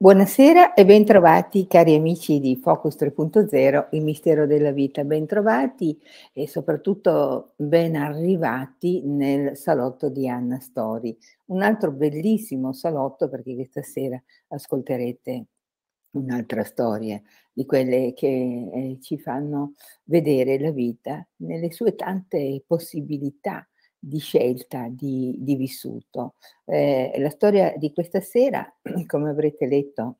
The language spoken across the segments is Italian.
Buonasera e bentrovati cari amici di Focus 3.0, il mistero della vita. Bentrovati e soprattutto ben arrivati nel salotto di Anna Story, un altro bellissimo salotto perché questa sera ascolterete un'altra storia di quelle che eh, ci fanno vedere la vita nelle sue tante possibilità di scelta, di, di vissuto. Eh, la storia di questa sera, come avrete letto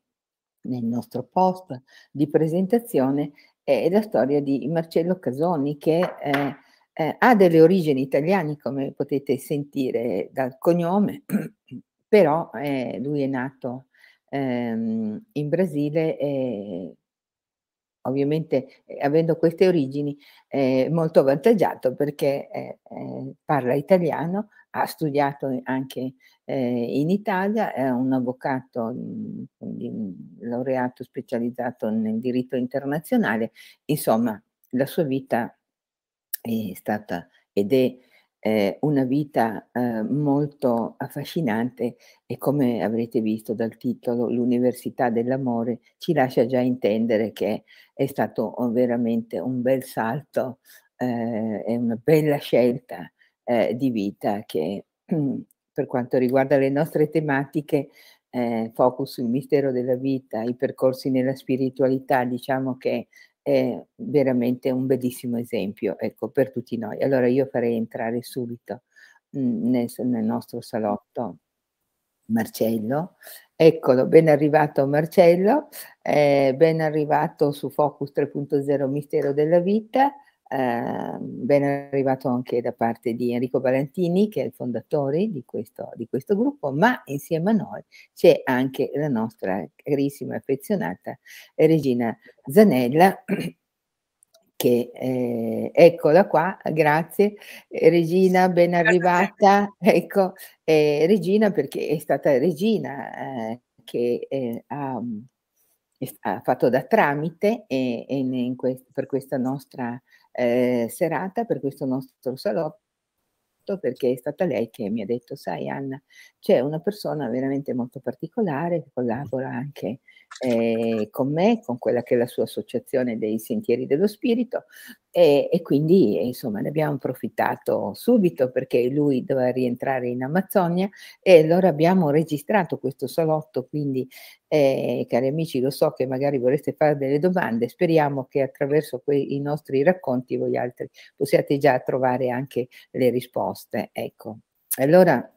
nel nostro post di presentazione, è la storia di Marcello Casoni che eh, eh, ha delle origini italiane, come potete sentire dal cognome, però eh, lui è nato ehm, in Brasile e ovviamente eh, avendo queste origini eh, molto avvantaggiato perché eh, eh parla italiano, ha studiato anche eh, in Italia, è un avvocato quindi, laureato specializzato nel diritto internazionale, insomma la sua vita è stata ed è eh, una vita eh, molto affascinante e come avrete visto dal titolo L'Università dell'Amore ci lascia già intendere che è stato oh, veramente un bel salto eh, è una bella scelta eh, di vita che per quanto riguarda le nostre tematiche eh, focus sul mistero della vita, i percorsi nella spiritualità, diciamo che è veramente un bellissimo esempio ecco, per tutti noi. Allora io farei entrare subito mhmm, nel, nel nostro salotto Marcello. Eccolo, ben arrivato Marcello, eh, ben arrivato su Focus 3.0 Mistero della Vita. Ehm, ben arrivato anche da parte di Enrico Valentini, che è il fondatore di questo, di questo gruppo, ma insieme a noi c'è anche la nostra carissima e affezionata Regina Zanella. Che, eh, eccola qua, grazie eh, Regina, ben arrivata. Ecco, eh, Regina perché è stata Regina eh, che eh, ha ha fatto da tramite e, e in, in quest, per questa nostra eh, serata, per questo nostro salotto perché è stata lei che mi ha detto, sai Anna, c'è una persona veramente molto particolare che collabora anche eh, con me, con quella che è la sua associazione dei Sentieri dello Spirito e, e quindi eh, insomma ne abbiamo approfittato subito perché lui doveva rientrare in Amazzonia e allora abbiamo registrato questo salotto, quindi eh, cari amici lo so che magari vorreste fare delle domande, speriamo che attraverso quei, i nostri racconti voi altri possiate già trovare anche le risposte. Ecco, allora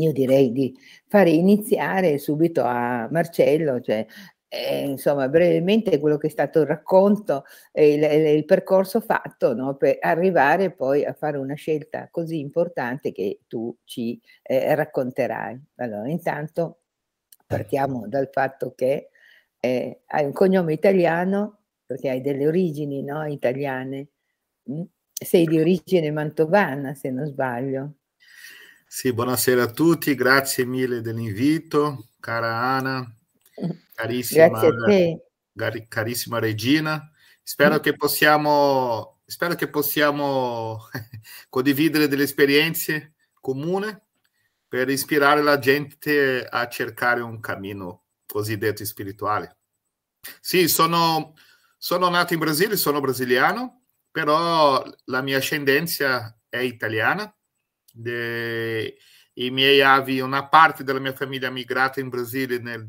io direi di fare iniziare subito a Marcello, cioè, eh, insomma, brevemente quello che è stato il racconto, e il, il, percorso fatto no, per arrivare poi a fare una scelta così importante che tu ci eh, racconterai. Allora, intanto partiamo dal fatto che eh, hai un cognome italiano, perché hai delle origini no, italiane, mm? sei di origine mantovana se non sbaglio. Sì, buonasera a tutti, grazie mille dell'invito, cara Ana, carissima, carissima Regina. Spero che possiamo, spero che possiamo condividere delle esperienze comuni per ispirare la gente a cercare un cammino cosiddetto spirituale. Sì, sono, sono nato in Brasile, sono brasiliano, però la mia ascendenza è italiana De, I miei avi, una parte della mia famiglia è migrata in Brasile nel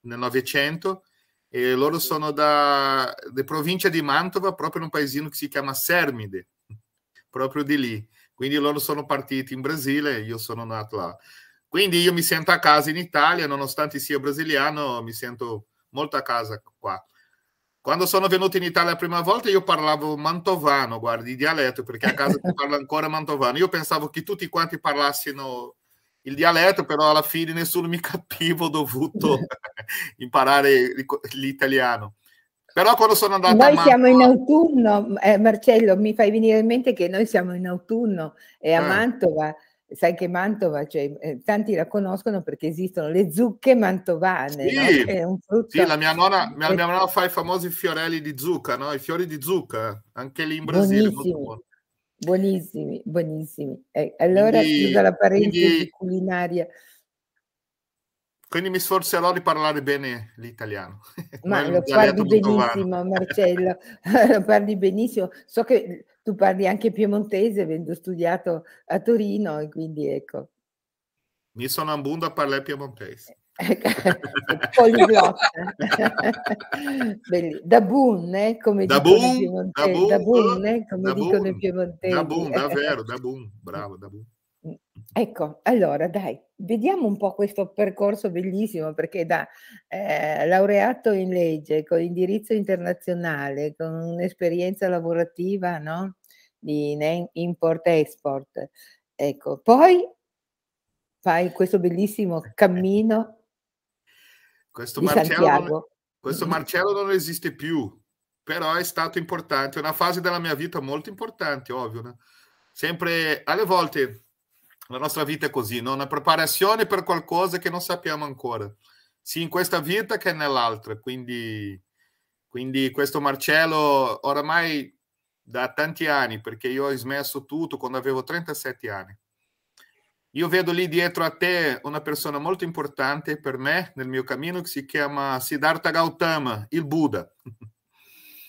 Novecento e loro sono da, da provincia di Mantova, proprio in un paesino che si chiama Sermide, proprio di lì. Quindi loro sono partiti in Brasile e io sono nato là. Quindi io mi sento a casa in Italia, nonostante sia brasiliano, mi sento molto a casa qua. Quando sono venuto in Italia la prima volta io parlavo mantovano, guardi, di dialetto, perché a casa si parla ancora mantovano. Io pensavo che tutti quanti parlassero il dialetto, però alla fine nessuno mi capiva, ho dovuto imparare l'italiano. Però quando sono andato noi a siamo in autunno, eh, Marcello, mi fai venire in mente che noi siamo in autunno e eh, a eh. Mantova sai che Mantova, cioè, eh, tanti la conoscono perché esistono le zucche mantovane. Sì, no? sì la, mia nonna, mia, mia nonna, fa i famosi fiorelli di zucca, no? i fiori di zucca, anche lì in Brasile. Buonissimi, buonissimi. buonissimi. Eh, allora, chiudo la parentesi quindi... culinaria. Quindi mi sforzerò di parlare bene l'italiano. Ma lo parli benissimo, Marcello, lo parli benissimo. So che tu parli anche piemontese, avendo studiato a Torino, e quindi ecco. Mi sono ambundo a parlare piemontese. da Boon, eh, come da dicono boom, eh, i piemontesi. Da Boon, eh, come da dicono boom, i piemontesi. Da Boon, davvero, da Boon, bravo, da Boon. Ecco, allora dai, vediamo un po' questo percorso bellissimo perché da eh, laureato in legge con indirizzo internazionale, con un'esperienza lavorativa no? di import-export, ecco, poi fai questo bellissimo cammino. Questo Marcello, questo mm-hmm. Marcello non esiste più, però è stato importante, è una fase della mia vita molto importante, ovvio. No? Sempre alle volte la nostra vita è così, no? una preparazione per qualcosa che non sappiamo ancora, sia in questa vita che nell'altra. Quindi, quindi questo Marcello oramai da tanti anni, perché io ho smesso tutto quando avevo 37 anni. Io vedo lì dietro a te una persona molto importante per me nel mio cammino che si chiama Siddhartha Gautama, il Buddha.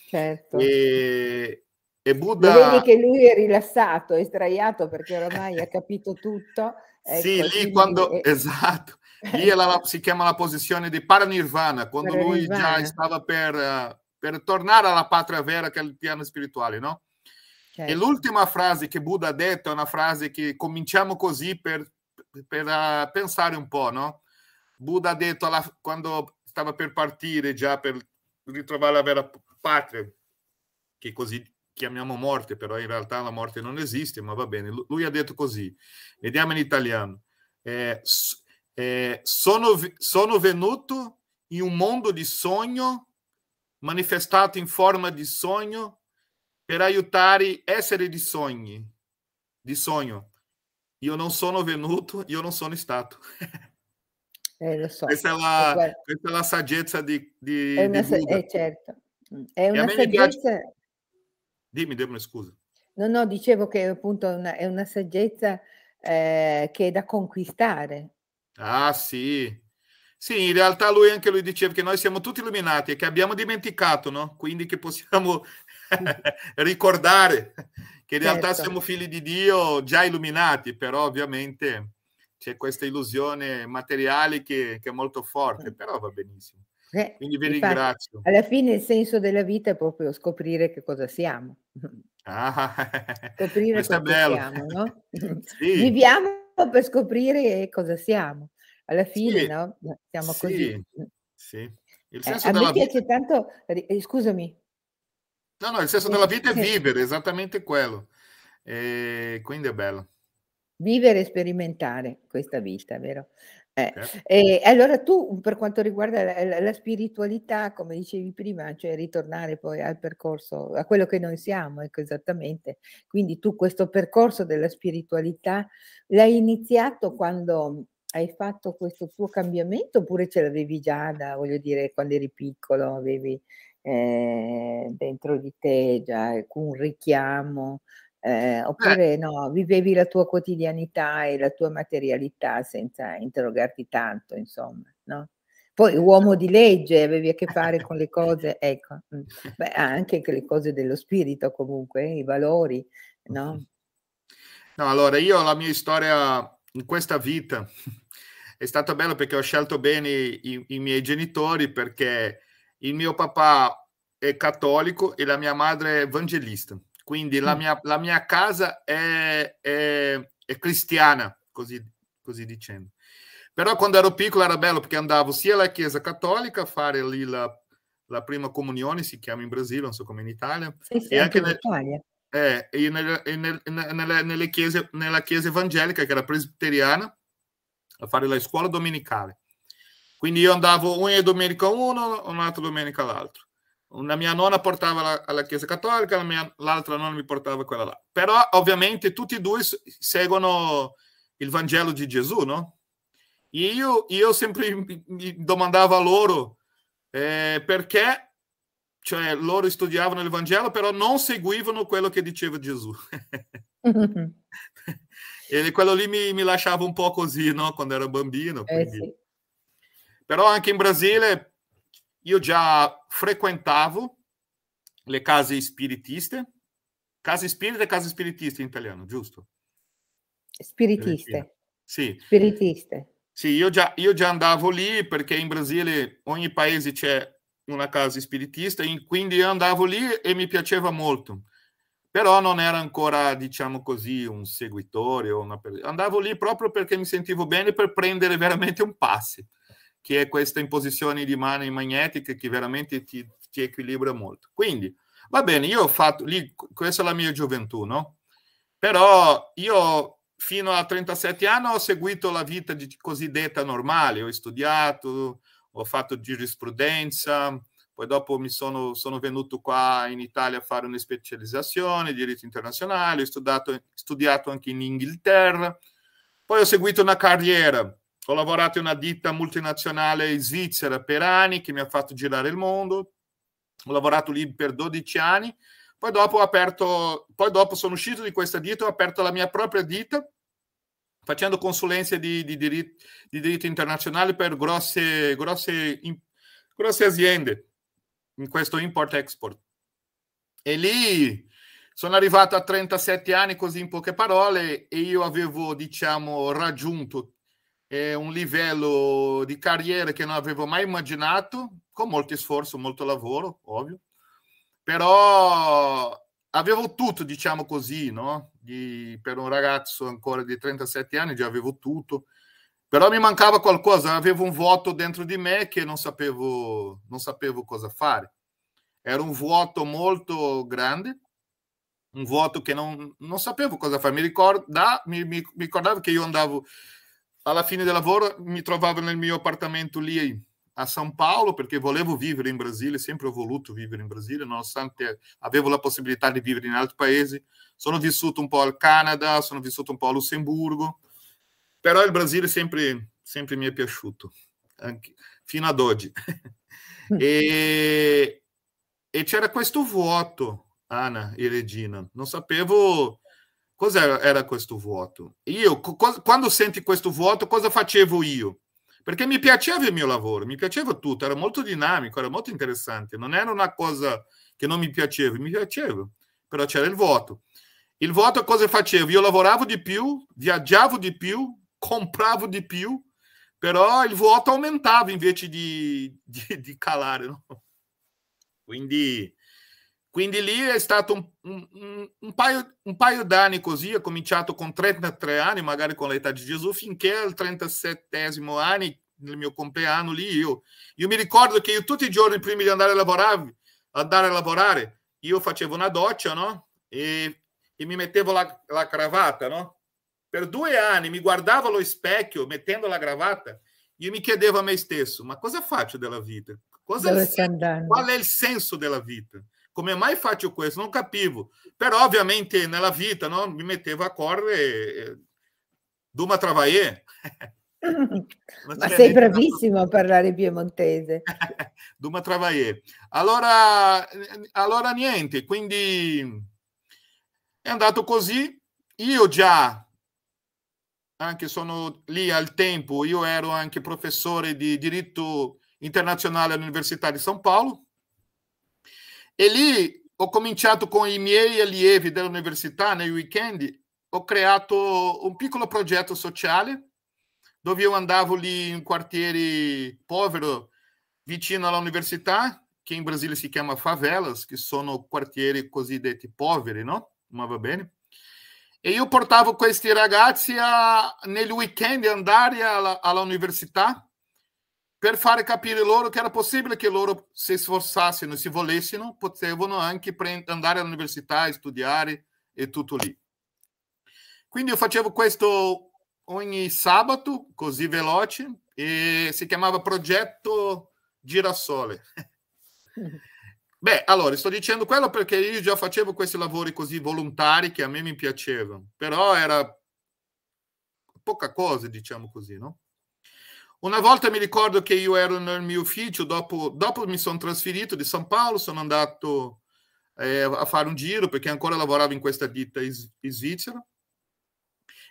Certo. E, e Buddha... Vedi che lui è rilassato, è sdraiato perché ormai ha capito tutto. Ecco, sì, lì quando... È... Esatto, lì la, si chiama la posizione di Paranirvana, quando Paranirvana. lui già stava per, per, tornare alla patria vera che è il piano spirituale, no? Certo. E l'ultima frase che Buddha ha detto è una frase che cominciamo così per, per uh, pensare un po', no? Buddha ha detto alla, quando stava per partire già per ritrovare la vera patria, che così chiamiamo morte, però in realtà la morte non esiste, ma va bene. Lui ha detto così, vediamo in italiano. Eh, eh, sono, sono venuto in un mondo di sogno, manifestato in forma di sogno, per aiutare essere di sogni, di sogno. Io non sono venuto, io non sono stato. Eh, so. questa, è la, questa, è la, saggezza di, di, è una, di Buddha. Eh, certo. È una saggezza... Piace Dimmi, Demone, scusa. No, no, dicevo che appunto è una, è una saggezza eh, che è da conquistare. Ah, sì. Sì, in realtà lui anche lui diceva che noi siamo tutti illuminati e che abbiamo dimenticato, no? Quindi che possiamo ricordare che in certo. realtà siamo figli di Dio già illuminati, però ovviamente c'è questa illusione materiale che, che è molto forte, mm. però va benissimo. Eh, Quindi vi infatti, ringrazio. Alla fine il senso della vita è proprio scoprire che cosa siamo. Ah, scoprire cosa bello. siamo, no? sì. Viviamo per scoprire cosa siamo. Alla fine, sì. no? Siamo sì. così. Sì. Il eh, senso eh, della vita... tanto... Scusami. No, no, il senso della vita è eh. vivere, esattamente quello. E eh, quindi è bello. Vivere e sperimentare questa vita, vero? Eh, certo. e allora tu, per quanto riguarda la, la, spiritualità, come dicevi prima, cioè ritornare poi al percorso, a quello che noi siamo, ecco esattamente. Quindi tu questo percorso della spiritualità l'hai iniziato quando hai fatto questo tuo cambiamento oppure ce l'avevi già da, voglio dire, quando eri piccolo, avevi eh, dentro di te già alcun ecco, richiamo eh, eh, oppure eh. no, vivevi la tua quotidianità e la tua materialità senza interrogarti tanto, insomma, no? Poi uomo di legge, avevi a che fare con le cose, ecco, mm. Beh, ah, anche le cose dello spirito comunque, eh, i valori, no? No, allora io la mia storia in questa vita è stata bella perché ho scelto bene i, i miei genitori perché il mio papà è cattolico e la mia madre è evangelista. Quindi la mm. mia, la mia casa è, è, è cristiana, così, così, dicendo. Però quando ero piccolo era bello perché andavo sia alla chiesa cattolica a fare lì la, la prima comunione, si chiama in Brasile, non so come in Italia, sì, sì, e anche, in Italia. Eh, e nel, e nel, nelle, nelle chiese, nella chiesa evangelica, che era presbiteriana, a fare la scuola domenicale. Quindi io andavo una domenica uno, un'altra domenica l'altro una mia nonna portava la, alla Chiesa Cattolica, la mia, l'altra nonna mi portava quella là. Però ovviamente tutti e due seguono il Vangelo di Gesù, no? E io, io sempre mi domandavo a loro eh, perché, cioè loro studiavano il Vangelo, però non seguivano quello che diceva Gesù. e quello lì mi, mi, lasciava un po' così, no? Quando ero bambino. Eh, sì. Però anche in Brasile io già frequentavo le case spiritiste, case espírita e case spiritiste in italiano, giusto? Spiritiste. Sì. Spiritiste. Sì, io già, io già andavo lì perché in Brasile ogni paese c'è una casa spiritista, quindi andavo lì e mi piaceva molto. Però non era ancora, diciamo così, un seguitore. Una... Andavo lì proprio perché mi sentivo bene per prendere veramente un passe che è questa imposizione di mani magnetiche che veramente ti, ti equilibra molto. Quindi, va bene, io ho fatto, lì, questa è la mia gioventù, no? Però io fino a 37 anni ho seguito la vita di, cosiddetta normale, ho studiato, ho fatto giurisprudenza, poi dopo mi sono, sono venuto qua in Italia a fare una specializzazione in diritto internazionale, ho studiato, studiato anche in Inghilterra, poi ho seguito una carriera ho lavorato in una ditta multinazionale in Svizzera per anni che mi ha fatto girare il mondo. Ho lavorato lì per 12 anni. Poi dopo, ho aperto, poi dopo sono uscito di questa ditta, ho aperto la mia propria ditta facendo consulenze di, di, diritto, di diritto internazionale per grosse, grosse, in, grosse aziende in questo import-export. E lì sono arrivato a 37 anni, così in poche parole, e io avevo, diciamo, raggiunto è un livello di carriera che non avevo mai immaginato, con molto sforzo, molto lavoro, ovvio, però avevo tutto, diciamo così, no? Di, per un ragazzo ancora di 37 anni già avevo tutto, però mi mancava qualcosa, avevo un vuoto dentro di me che non sapevo, non sapevo cosa fare. Era un vuoto molto grande, un vuoto che non, non sapevo cosa fare. Mi, ricorda, mi, mi, mi ricordavo che io andavo alla fine del lavoro mi trovavo nel mio appartamento lì a San Paolo perché volevo vivere in Brasile, sempre ho voluto vivere in Brasile, nonostante avevo la possibilità di vivere in altri paesi. Sono vissuto un po' al Canada, sono vissuto un po' a Lussemburgo, però il Brasile sempre, sempre mi è piaciuto, anche, fino ad oggi. Mm. e, e c'era questo vuoto, Anna e Regina, non sapevo Cos'era era questo vuoto? Io, quando senti questo vuoto, cosa facevo io? Perché mi piaceva il mio lavoro, mi piaceva tutto, era molto dinamico, era molto interessante, non era una cosa che non mi piaceva, mi piaceva, però c'era il vuoto. Il vuoto cosa facevo? Io lavoravo di più, viaggiavo di più, compravo di più, però il vuoto aumentava invece di, di, di calare. No? Quindi quindi lì è stato un, un, un, paio, un paio d'anni così, ho cominciato con 33 anni, magari con l'età di Gesù, finché al 37 anno, nel mio compleanno lì, io, io mi ricordo che io tutti i giorni prima di andare a lavorare, andare a lavorare io facevo una doccia, no? E, e mi mettevo la, la cravatta, no? Per due anni mi guardavo allo specchio mettendo la cravatta, e mi chiedevo a me stesso, ma cosa faccio della vita? Cosa qual è il senso della vita? come mai faccio questo? Non capivo. Però ovviamente nella vita no? mi mettevo a correre eh, d'uma travaie. Ma sei bravissimo a parlare piemontese. d'uma travaie. Allora, allora niente, quindi è andato così. Io già, anche sono lì al tempo, io ero anche professore di diritto internazionale all'Università di São Paulo Ele ho cominciato com i miei allievi dell'università nei né, weekend, ho creato un piccolo progetto sociale dove io andavo lì in quartiere povero vicino all'università, che in Brasile si chiama favelas, che sono quartieri cosiddetti poveri, no? Ma va bene. E io portavo questi ragazzi a, nel weekend andare alla, all'università per fare capire loro che era possibile che loro si sforzassero, si volessero, potevano anche andare all'università, studiare e tutto lì. Quindi io facevo questo ogni sabato, così veloce, e si chiamava Progetto Girasole. Beh, allora, sto dicendo quello perché io già facevo questi lavori così volontari che a me mi piacevano, però era poca cosa, diciamo così, no? Una volta mi ricordo che io ero nel mio ufficio, dopo, dopo mi sono trasferito di San Paolo, sono andato eh, a fare un giro perché ancora lavoravo in questa ditta in, Svizzera.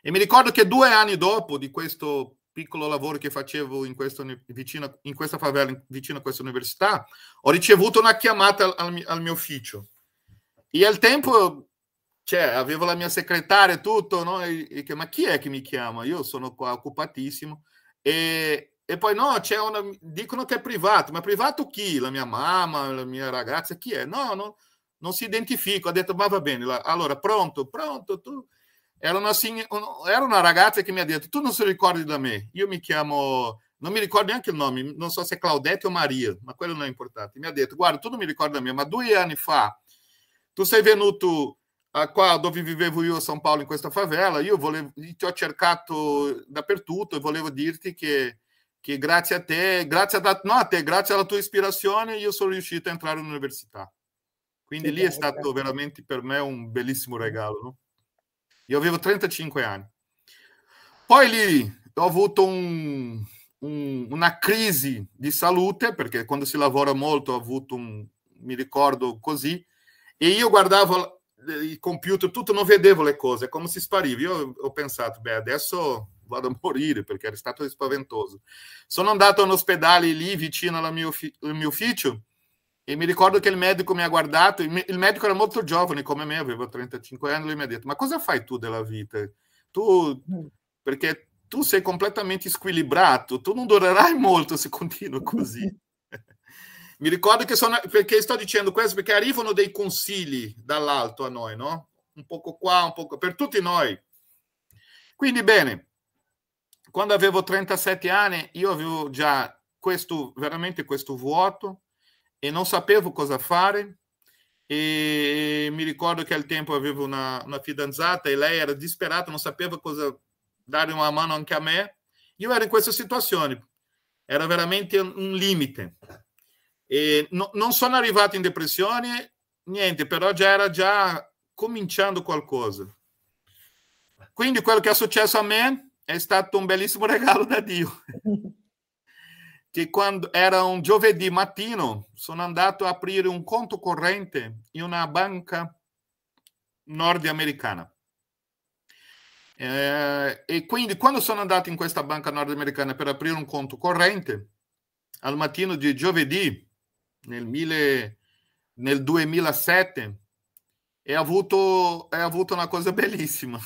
E mi ricordo che due anni dopo di questo piccolo lavoro che facevo in, questo, vicino, in questa favela, in, vicino a questa università, ho ricevuto una chiamata al, al mio ufficio. E al tempo, cioè, avevo la mia segretaria tutto, no? e tutto, ma chi è che mi chiama? Io sono qua occupatissimo. E, e poi no, c'è una, dicono che è privato, ma privato chi? La mia mamma, la mia ragazza, chi è? No, no non si identifica. Ha detto, ma va bene, allora pronto, pronto, tu... Era una, era una ragazza che mi ha detto, tu non si ricordi da me, io mi chiamo non mi ricordo neanche il nome, non so se è Claudete o Maria, ma quello non è importante. Mi ha detto, guarda, tu non mi da me, ma due anni fa tu sei venuto Ah, qua dove vivevo io a San Paolo in questa favela, io volevo, ti ho cercato dappertutto e volevo dirti che, che grazie a te, grazie, a, no, a te, grazie alla tua ispirazione, io sono riuscito a entrare all'università. Quindi sì, lì è stato veramente per me un bellissimo regalo. Io avevo 35 anni. Poi lì ho avuto un, un, una crisi di salute, perché quando si lavora molto ho avuto un, mi ricordo così, e io guardavo eh, il computer, tutto non vedevo le cose, come si spariva. Io ho pensato, beh, adesso vado a morire perché era stato spaventoso. Sono andato in ospedale lì vicino al mio, mio ufficio e mi ricordo che il medico mi ha guardato, il medico era molto giovane come me, aveva 35 anni, lui mi ha detto, ma cosa fai tu della vita? Tu, mm. perché tu sei completamente squilibrato, tu non durerai molto se continui così. Mi ricordo che sono perché sto dicendo questo perché arrivano dei consigli dall'alto a noi, no? Un poco qua, un poco per tutti noi. Quindi bene. Quando avevo 37 anni, io avevo già questo veramente questo vuoto e non sapevo cosa fare. E mi ricordo che al tempo avevo una, una fidanzata e lei era disperata, non sapeva cosa dare una mano anche a me. Io ero in questa situazione, era veramente un limite. E no, non sono arrivato in depressione, niente, però già era già cominciando qualcosa. Quindi quello che è successo a me è stato un bellissimo regalo da Dio. che quando era un giovedì mattino sono andato a aprire un conto corrente in una banca nordamericana. Eh, e quindi quando sono andato in questa banca nordamericana per aprire un conto corrente, al mattino di giovedì nel, mille, nel 2007 e ha avuto, ha avuto una cosa bellissima,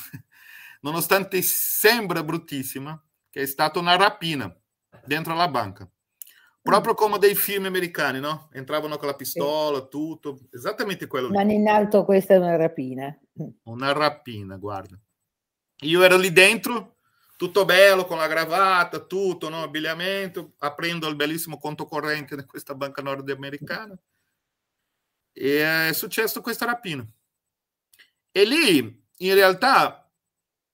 nonostante sembra bruttissima, che è stata una rapina dentro la banca. Proprio mm. come dei film americani, no? Entravano con la pistola, tutto, esattamente quello. Mano in alto, questa è una rapina. Una rapina, guarda. Io ero lì dentro tutto bello con la gravata, tutto, no? abbigliamento, aprendo il bellissimo conto corrente di questa banca nordamericana. E eh, è successo questa rapina. E lì, in realtà,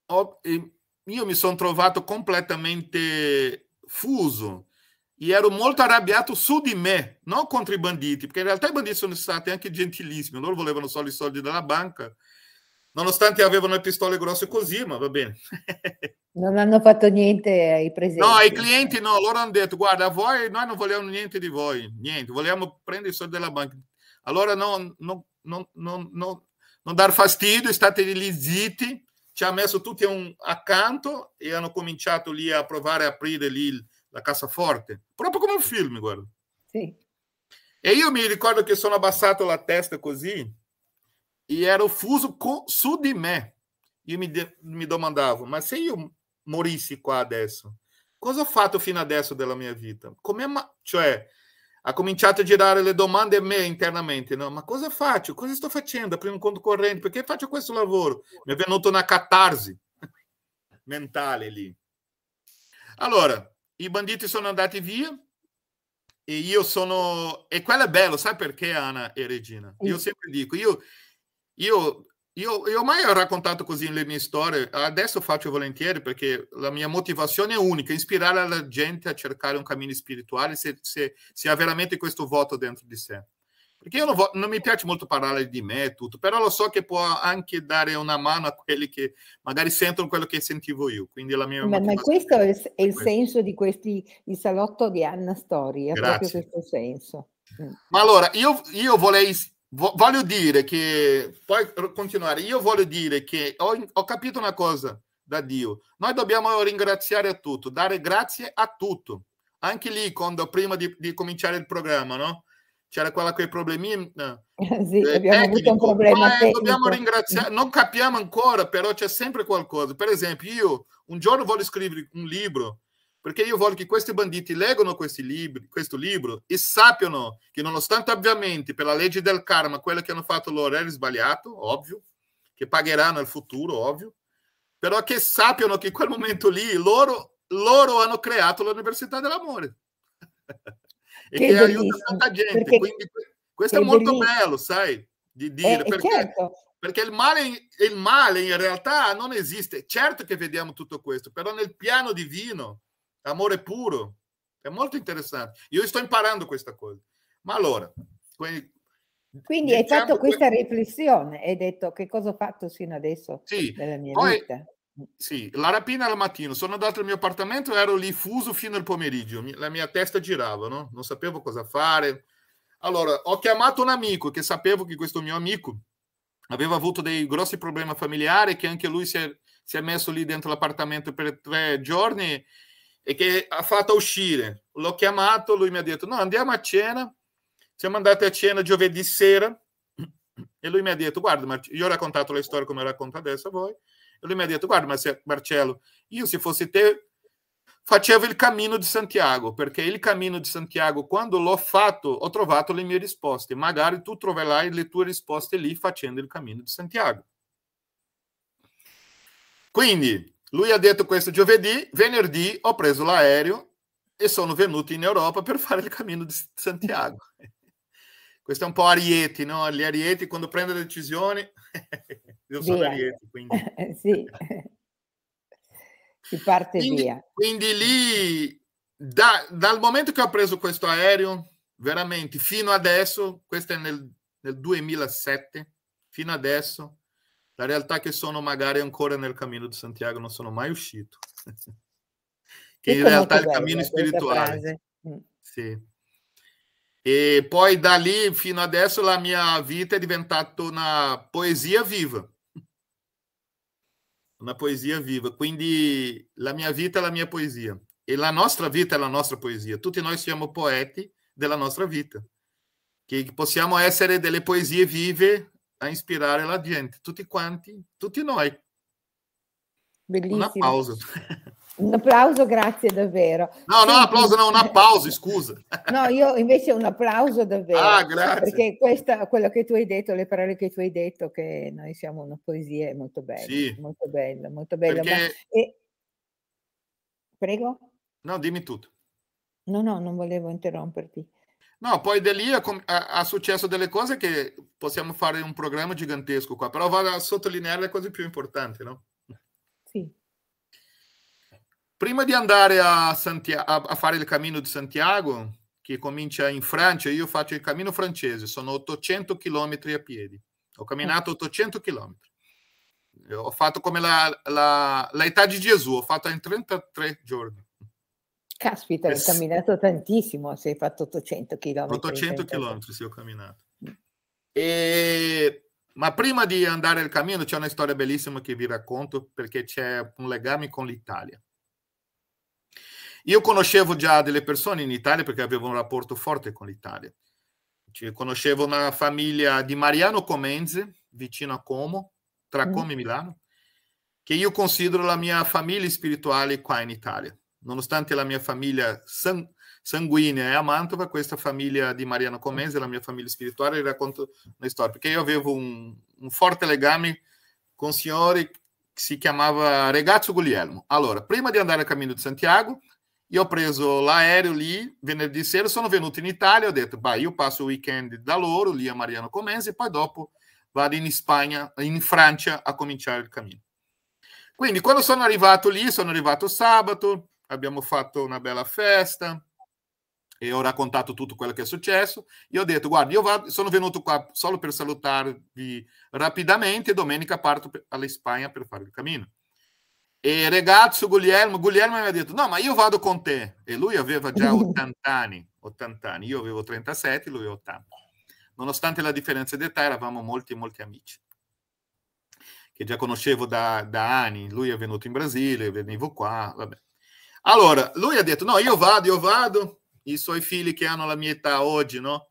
ho, eh, io mi sono trovato completamente fuso e ero molto arrabbiato su di me, non contro i banditi, perché in realtà i banditi sono stati anche gentilissimi, loro volevano solo i soldi della banca nonostante avevano le pistole grosse così, ma va bene. non hanno fatto niente ai presenti. No, ai clienti no, loro hanno detto, guarda, voi, noi non vogliamo niente di voi, niente, vogliamo prendere i soldi della banca. Allora non, non, non, non, non, non dar fastidio, state lì zitti, ci ha messo tutti un, accanto e hanno cominciato lì a provare a aprire lì la cassaforte, proprio come un film, guarda. Sì. E io mi ricordo che sono abbassato la testa così, E era o fuso com Sudimé. E me, de, me demandava mas se eu morisse com adesso? Cosa fato fino adesso della minha vida? Como é, Cioè, a cominciato a girare le domande me internamente, não? Mas cosa faccio? Cosa sto facendo? a primeira conto corrente? Perché faccio questo lavoro? Mi è venuto una catarse mentale lì. Allora, i banditi sono andati via e io sono... E quello è bello, sai perché, Ana e Regina? Io sempre dico, io Io, io, io mai ho raccontato così le mie storie, adesso faccio volentieri perché la mia motivazione è unica, ispirare la gente a cercare un cammino spirituale se, se, se ha veramente questo vuoto dentro di sé. Perché io non, vo- non mi piace molto parlare di me e tutto, però lo so che può anche dare una mano a quelli che magari sentono quello che sentivo io. Quindi la mia ma, ma questo è il, è il senso di questi, il salotto di Anna Storia, proprio questo senso. Mm. Ma allora, io, io volevo voglio dire che puoi continuare. Io voglio dire che ho, ho, capito una cosa da Dio. Noi dobbiamo ringraziare a tutto, dare grazie a tutto. Anche lì, quando, prima di, di cominciare il programma, no? c'era quella quei problemi. Eh, sì, eh, abbiamo tecnico. avuto un problema. Eh, dobbiamo ringraziare, non capiamo ancora, però c'è sempre qualcosa. Per esempio, io un giorno voglio scrivere un libro perché io voglio che questi banditi leggano questi libri, questo libro e sappiano che nonostante ovviamente per la legge del karma quello che hanno fatto loro era sbagliato, ovvio, che pagheranno nel futuro, ovvio, però che sappiano che in quel momento lì loro, loro hanno creato l'Università dell'Amore. e che, che aiuta tanta gente. Perché, Quindi questo è molto bellissimo. bello, sai, di eh, dire. Eh, perché, certo. perché il, male, il male in realtà non esiste. Certo che vediamo tutto questo, però nel piano divino Amore puro. È molto interessante. Io sto imparando questa cosa. Ma allora, quindi, Quindi diciamo hai fatto questa que... riflessione, hai detto che cosa ho fatto fino adesso sì, della mia poi, vita. Sì, la rapina al mattino, sono andato al mio appartamento, ero lì fuso fino al pomeriggio, la mia testa girava, no? non sapevo cosa fare. Allora, ho chiamato un amico che sapevo che questo mio amico aveva avuto dei grossi problemi familiari, che anche lui si è, si è messo lì dentro l'appartamento per tre giorni e che ha fatto uscire. L'ho chiamato, lui mi ha detto: No, andiamo a cena. Siamo andati a cena giovedì sera e lui mi ha detto: Guarda, Mar- io ho raccontato la storia come racconto adesso a voi. E lui mi ha detto: Guarda, Marce- Marcello, io se fosse te, facevo il cammino di Santiago perché il cammino di Santiago, quando l'ho fatto, ho trovato le mie risposte. Magari tu troverai le tue risposte lì facendo il cammino di Santiago. Quindi Lui ha detto questo giovedì, venerdì ho preso l'aereo e sono venuto in Europa per fare il cammino di Santiago. questo è un po' Arieti, no? Gli Arieti quando prendono decisioni... Io sono via. Arieti, quindi... Eh, sì. Si parte quindi, via. Quindi lì, da, dal momento che ho preso questo aereo, veramente, fino adesso, questo è nel, nel 2007, fino adesso la realtà è che sono magari ancora nel cammino di Santiago, non sono mai uscito. che in realtà è il cammino eh, spirituale. Mm. Sì. E poi da lì fino adesso la mia vita è diventata una poesia viva. Una poesia viva. Quindi la mia vita è la mia poesia. E la nostra vita è la nostra poesia. Tutti noi siamo poeti della nostra vita. Che possiamo essere delle poesie vive a ispirare la gente, tutti quanti, tutti noi. Bellissimo. Un applauso. Un applauso, grazie davvero. No, no, un applauso, no, un applauso, scusa. No, io invece un applauso davvero. Ah, grazie. Perché questa, quello che tu hai detto, le parole che tu hai detto, che noi siamo una poesia, è molto bella. Sì. Molto bella, molto bella. Perché... Ma... E... Prego? No, dimmi tutto. No, no, non volevo interromperti. No, poi da lì ha successo delle cose che possiamo fare un programma gigantesco qua, però vado a sottolineare le cose più importanti, no? Sì. Prima di andare a, Santiago, a fare il cammino di Santiago, che comincia in Francia, io faccio il cammino francese, sono 800 km a piedi, ho camminato 800 eh. km. Ho fatto come l'età di Gesù, ho fatto in 33 giorni. Caspita, hai camminato tantissimo, sei fatto 800 km. 800 km sì, ho camminato. Mm. E... Ma prima di andare al cammino c'è una storia bellissima che vi racconto perché c'è un legame con l'Italia. Io conoscevo già delle persone in Italia perché avevo un rapporto forte con l'Italia. conoscevo una famiglia di Mariano Comenze, vicino a Como, tra mm. Como e Milano, che io considero la mia famiglia spirituale qua in Italia nonostante la mia famiglia san- sanguinea è a Mantova, questa famiglia di Mariano Comense, la mia famiglia spirituale, vi racconto una storia, perché io avevo un, un forte legame con un signore che si chiamava Regazzo Guglielmo. Allora, prima di andare al Cammino di Santiago, io ho preso l'aereo lì, venerdì sera sono venuto in Italia, ho detto, bah, io passo il weekend da loro, lì a Mariano Comense, e poi dopo vado in Spagna, in Francia a cominciare il cammino. Quindi quando sono arrivato lì, sono arrivato sabato, abbiamo fatto una bella festa e ho raccontato tutto quello che è successo. Io ho detto, guarda, io vado, sono venuto qua solo per salutarvi rapidamente, domenica parto alla Spagna per fare il cammino. E ragazzo Guglielmo, Guglielmo mi ha detto, no, ma io vado con te. E lui aveva già 80 anni, 80 anni, io avevo 37, lui 80. Nonostante la differenza di età, eravamo molti, molti amici che già conoscevo da, da, anni. Lui è venuto in Brasile, venivo qua, vabbè. Allora, lui ha detto, no, io vado, io vado, i suoi figli che hanno la mia età oggi, no?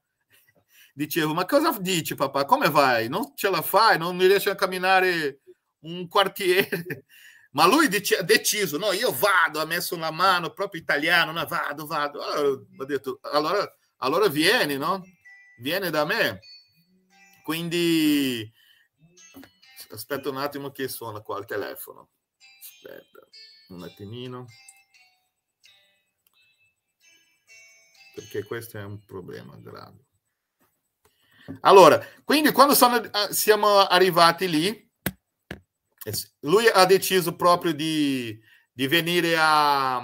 Dicevo, ma cosa dici papà? Come vai? Non ce la fai? Non riesci a camminare un quartiere? Ma lui dice, ha deciso, no, io vado, ha messo una mano, proprio italiano, ma vado, vado. Allora, ho detto, allora, allora vieni, no? Vieni da me. Quindi, aspetta un attimo che suona qua il telefono. Aspetta, un attimino. perché questo è un problema grave. Allora, quindi quando sono, eh, siamo arrivati lì, lui ha deciso proprio di, di venire a,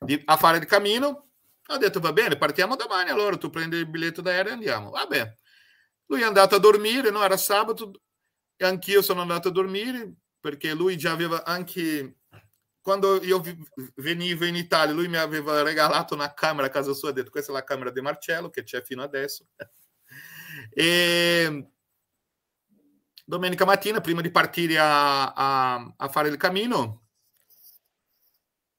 di, a fare il cammino. Ha detto, va bene, partiamo domani, allora tu prendi il biglietto d'aereo e andiamo. Va bene. Lui è andato a dormire, no? Era sabato, e anch'io sono andato a dormire, perché lui già aveva anche quando io venivo in Italia, lui mi aveva regalato una camera a casa sua, ha detto questa è la camera di Marcello che c'è fino adesso. e domenica mattina, prima di partire a, a, a, fare il cammino,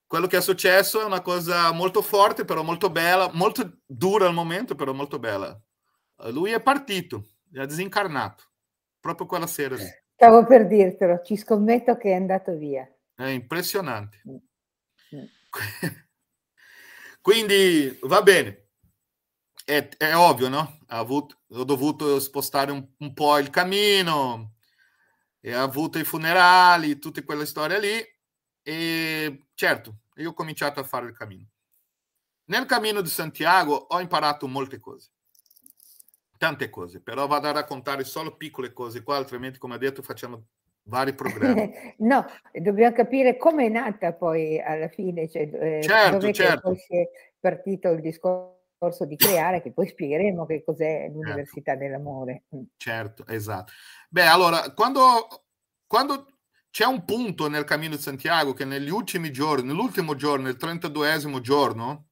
quello che è successo è una cosa molto forte, però molto bella, molto dura al momento, però molto bella. Lui è partito, è disincarnato, proprio quella sera. Stavo per dirtelo, ci scommetto che è andato via. È impressionante. Mm. Mm. Quindi va bene, è, è ovvio, no? Ha Avuto, ho dovuto spostare un, un, po' il cammino, e ho avuto i funerali, tutta quella storia lì, e certo, io ho cominciato a fare il cammino. Nel cammino di Santiago ho imparato molte cose, tante cose, però vado a raccontare solo piccole cose qua, altrimenti come ho detto facciamo vari programmi. no, dobbiamo capire come è nata poi alla fine, cioè, eh, certo, certo. poi si è partito il discorso di creare, che poi spiegheremo che cos'è l'università certo. dell'amore. Mm. Certo, esatto. Beh, allora, quando, quando c'è un punto nel Cammino di Santiago che negli ultimi giorni, nell'ultimo giorno, il 32 giorno,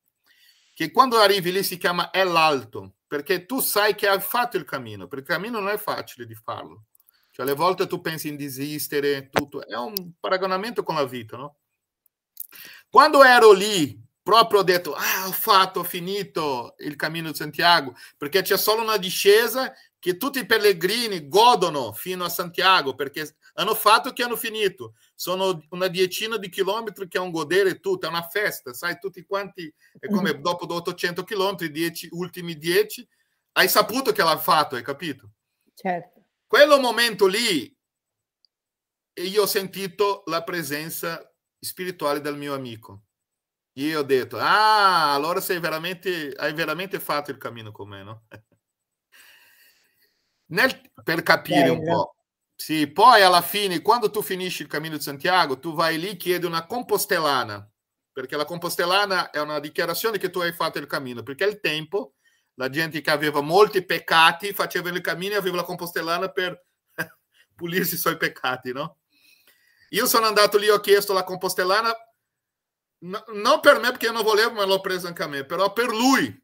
che quando arrivi lì si chiama El Alto, perché tu sai che hai fatto il cammino, perché il cammino non è facile di farlo cioè, alle volte tu pensi in desistere, tutto. È un paragonamento con la vita, no? Quando ero lì, proprio ho detto, ah, ho fatto, ho finito il cammino di Santiago, perché c'è solo una discesa che tutti i pellegrini godono fino a Santiago, perché hanno fatto che hanno finito. Sono una diecina di chilometri che è un godere tutto, è una festa, sai, tutti quanti, è come mm-hmm. dopo 800 chilometri, dieci, ultimi dieci, hai saputo che l'ha fatto, hai capito? Certo. Quello momento lì io ho sentito la presenza spirituale del mio amico. e ho detto, ah, allora sei veramente, hai veramente fatto il cammino con me, no? Nel, per capire un po'. Sì, poi alla fine, quando tu finisci il cammino di Santiago, tu vai lì, chiedi una compostellana, perché la compostellana è una dichiarazione che tu hai fatto il cammino, perché il tempo la gente che aveva molti peccati facevano il cammino e aveva la Compostellana per pulirsi i suoi peccati, no? Io sono andato lì, ho chiesto la Compostellana, no, non per me perché io non volevo, ma l'ho presa anche a me, però per lui.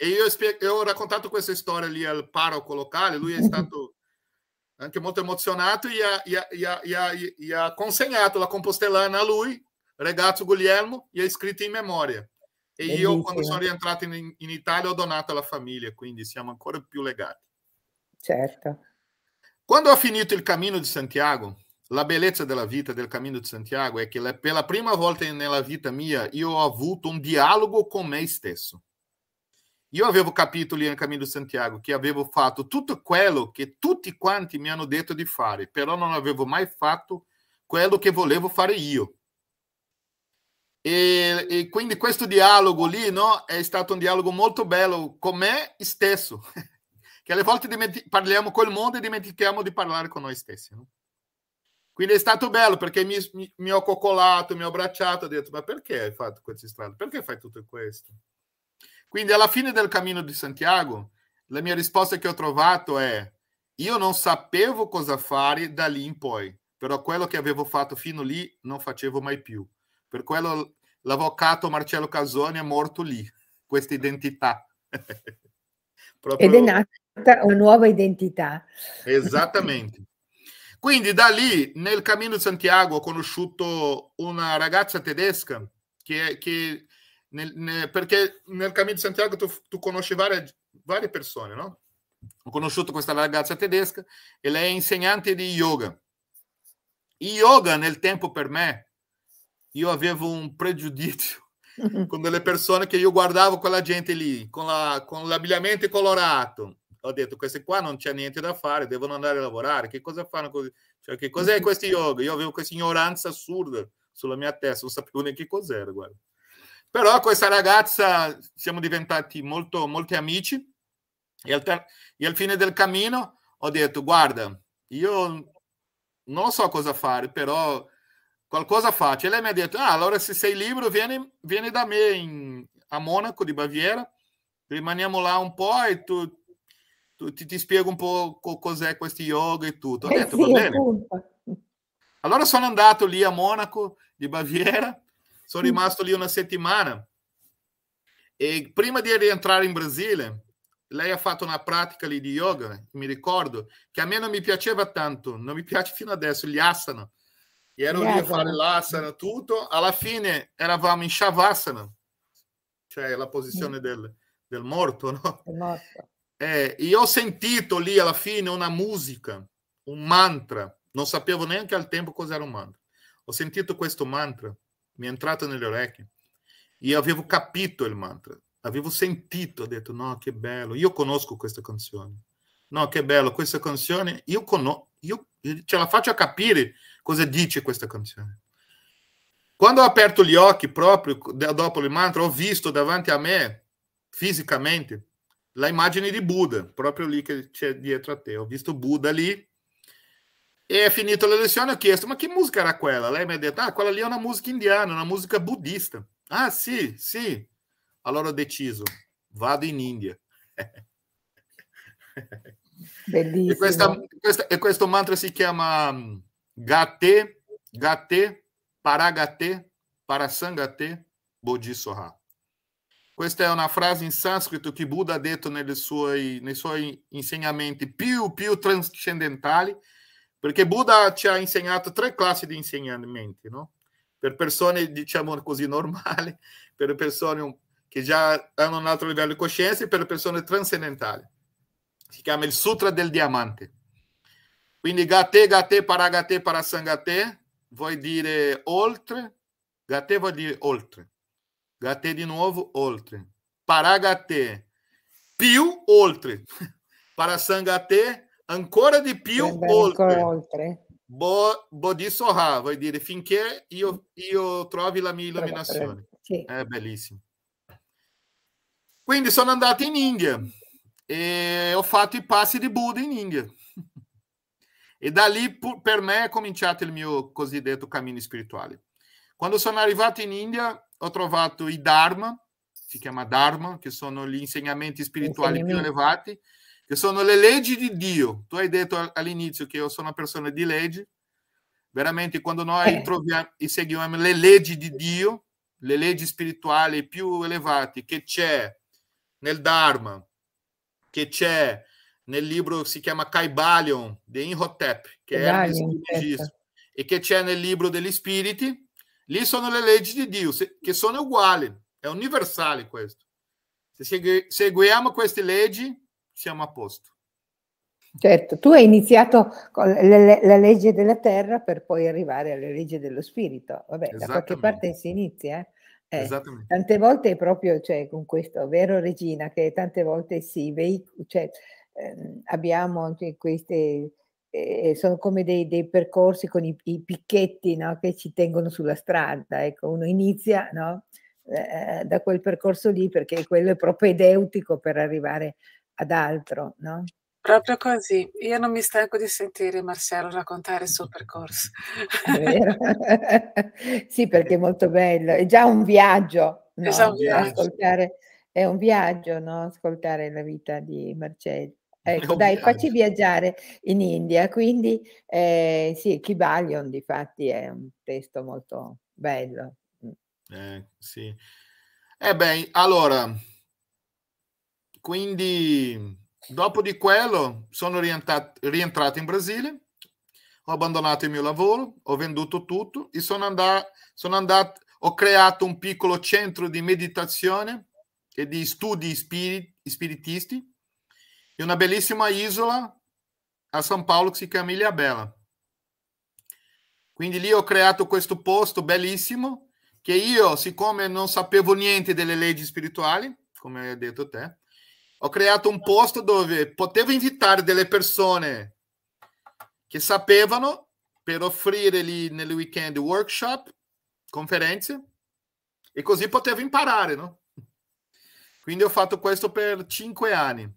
E io, io ho raccontato questa storia lì al parroco locale, lui è mm-hmm. stato anche molto emozionato e ha, e ha, e ha, e ha consegnato la Compostellana a lui, ragazzo Guglielmo, e ha scritto in memoria. E io quando sono rientrato in, in, Italia ho donato alla famiglia, quindi siamo ancora più legati. Certo. Quando ho finito il cammino di Santiago, la bellezza della vita del cammino di Santiago è che la, per la prima volta nella vita mia io ho avuto un dialogo con me stesso. Io avevo capito lì nel Cammino di Santiago che avevo fatto tutto quello che tutti quanti mi hanno detto di fare, però non avevo mai fatto quello che volevo fare io. E, e, quindi questo dialogo lì no, è stato un dialogo molto bello con me stesso, che alle volte parliamo col mondo e dimentichiamo di parlare con noi stessi. No? Quindi è stato bello perché mi, mi, mi, ho coccolato, mi ho abbracciato, ho detto ma perché hai fatto questa strada? Perché fai tutto questo? Quindi alla fine del cammino di Santiago, la mia risposta che ho trovato è io non sapevo cosa fare da lì in poi, però quello che avevo fatto fino lì non facevo mai più. Per quello l'avvocato Marcello Casoni è morto lì, questa identità. Proprio... Ed è nata una nuova identità. Esattamente. Quindi da lì, nel Cammino di Santiago, ho conosciuto una ragazza tedesca che, che nel, nel, perché nel Cammino di Santiago tu, tu conosci varie, varie persone, no? Ho conosciuto questa ragazza tedesca e lei è insegnante di yoga. Il yoga nel tempo per me io avevo un pregiudizio con delle persone che io guardavo quella gente lì, con, la, con l'abbigliamento colorato. Ho detto, queste qua non c'è niente da fare, devono andare a lavorare. Che cosa fanno così? Cioè, che cos'è questo yoga? Io avevo questa ignoranza assurda sulla mia testa, non sapevo neanche cos'era, guarda. Però questa ragazza siamo diventati molto, molti amici e al, ter- e al fine del cammino ho detto, guarda, io non so cosa fare, però qualcosa facile. Lei mi ha detto, ah, allora se sei libero vieni, vieni da me in, a Monaco di Baviera, rimaniamo là un po' e tu, tu ti, ti, spiego un po' cos'è questo yoga e tutto. Ho eh detto, eh sì, va bene. Allora sono andato lì a Monaco di Baviera, sono mm. rimasto lì una settimana e prima di rientrare in Brasile lei ha fatto una pratica lì di yoga, mi ricordo, che a me non mi piaceva tanto, non mi piace fino adesso, gli asana e ero lì a fare l'asana, tutto. Alla fine eravamo in Shavasana, cioè la posizione mm. del, del morto, no? Morto. Eh, io ho sentito lì alla fine una musica, un mantra, non sapevo neanche al tempo cos'era un mantra. Ho sentito questo mantra, mi è entrato nelle orecchie. e avevo capito il mantra, avevo sentito, ho detto no, che bello, io conosco questa canzone. No, che bello, questa canzone, io, conosco, io eh, ce la faccio a capire Cosa dice questa canzone? Quando ho aperto gli occhi proprio dopo il mantra, ho visto davanti a me, fisicamente, la immagine di Buddha, proprio lì che c'è dietro a te. Ho visto Buddha lì. E finito la lezione ho chiesto, ma che musica era quella? Lei mi ha detto, ah, quella lì è una musica indiana, una musica buddista. Ah, sì, sì. Allora ho deciso, vado in India. Bellissimo. E, questa, questa, e questo mantra si chiama Gatê, Gatê, Paragatê, Parasangatê, Bodhisattva. Questa è una frase in sanscrito che Buddha ha detto suoi, nei suoi insegnamenti più, più, trascendentali, perché Buddha ci ha insegnato tre classi di insegnamenti, no? Per persone, diciamo così, normali, per persone che già hanno un altro livello di coscienza e per persone trascendentali. Si chiama il Sutra del Diamante. Quindi gatte, gatte, para gatte, para sangatte dire oltre. Gatte vuol dire oltre. Gatte di nuovo, oltre. Para gatte, più oltre. para ancora di più oltre. oltre. Bo, bodhisorra, vuol dire finché io, io trovi la mia illuminazione. Sì. È bellissimo. Quindi sono andato in India e ho fatto i passi di Buddha in India. E da lì per me è cominciato il mio cosiddetto cammino spirituale. Quando sono arrivato in India ho trovato i Dharma, si chiama Dharma, che sono gli insegnamenti spirituali più elevati, che sono le leggi di Dio. Tu hai detto all'inizio che io sono una persona di leggi. Veramente quando noi eh. troviamo e seguiamo le leggi di Dio, le leggi spirituali più elevate che c'è nel Dharma, che c'è nel libro si chiama Caibalion di Inhotep, che è Dai, certo. e che c'è nel libro degli spiriti, lì sono le leggi di Dio, che sono uguali, è universale questo. Se seguiamo queste leggi, siamo a posto. Certo, tu hai iniziato con le, la legge della terra per poi arrivare alle leggi dello spirito. Vabbè, da qualche parte si inizia. Eh, eh tante volte è proprio cioè, con questo, vero Regina, che tante volte si veicola, cioè, eh, abbiamo queste, eh, sono come dei, dei percorsi con i, i picchetti no? che ci tengono sulla strada. Ecco, uno inizia no? eh, da quel percorso lì perché quello è propedeutico per arrivare ad altro. No? Proprio così. Io non mi stanco di sentire Marcello raccontare il suo percorso. È vero. sì, perché è molto bello. È già un viaggio. No? È un viaggio. Ascoltare, è un viaggio, no? Ascoltare la vita di Marcello. Ecco, dai, facci viaggiare in India. Quindi, eh, sì, Kibalion di fatti è un testo molto bello. Mm. Eh, sì. Eh beh, allora, quindi dopo di quello sono rientrato in Brasile, ho abbandonato il mio lavoro, ho venduto tutto e sono andato, sono andato ho creato un piccolo centro di meditazione e di studi spirit, spiritisti e una bellissima isola a San Paolo che si chiama Ilha Bela. Quindi lì ho creato questo posto bellissimo che io, siccome non sapevo niente delle leggi spirituali, come hai detto te, ho creato un posto dove potevo invitare delle persone che sapevano per offrire lì nel weekend workshop, conferenze, e così potevo imparare, no? Quindi ho fatto questo per cinque anni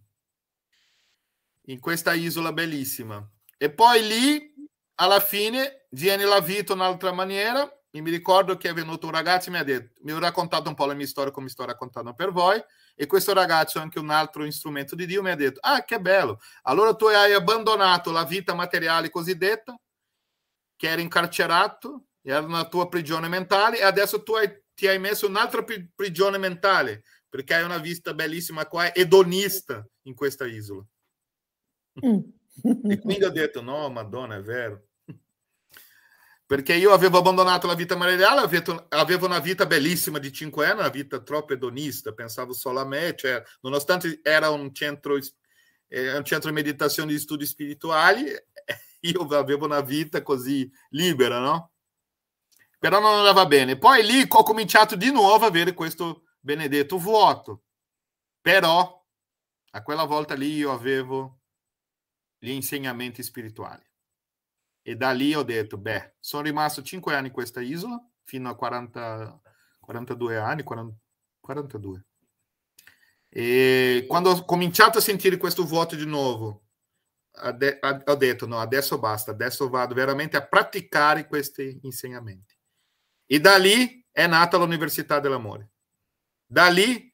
in questa isola bellissima. E poi lì, alla fine, viene la vita un'altra maniera. E mi ricordo che è venuto un ragazzo e mi ha detto, mi ha raccontato un po' la mia storia come sto raccontando per voi. E questo ragazzo, anche un altro strumento di Dio, mi ha detto, ah, che bello, allora tu hai abbandonato la vita materiale cosiddetta, che era incarcerato, era una tua prigione mentale, e adesso tu hai, ti hai messo un'altra prigione mentale, perché hai una vista bellissima qua, edonista, in questa isola e quindi ho detto no, Madonna, è vero. Perché io avevo abbandonato la vita materiale, avevo una vita bellissima di cinque anni, una vita troppo edonista, pensavo solo a me, cioè, nonostante era un centro, eh, un centro di meditazione di studi spirituali, io avevo una vita così libera, no? Però non andava bene. Poi lì ho cominciato di nuovo a avere questo benedetto vuoto. Però a quella volta lì io avevo gli insegnamenti spirituali. E da lì ho detto, beh, sono rimasto cinque anni in questa isola, fino a 40, 42 anni, 40, 42. E quando ho cominciato a sentire questo vuoto di nuovo, ho detto, no, adesso basta, adesso vado veramente a praticare questi insegnamenti. E da lì è nata l'Università dell'Amore. Da lì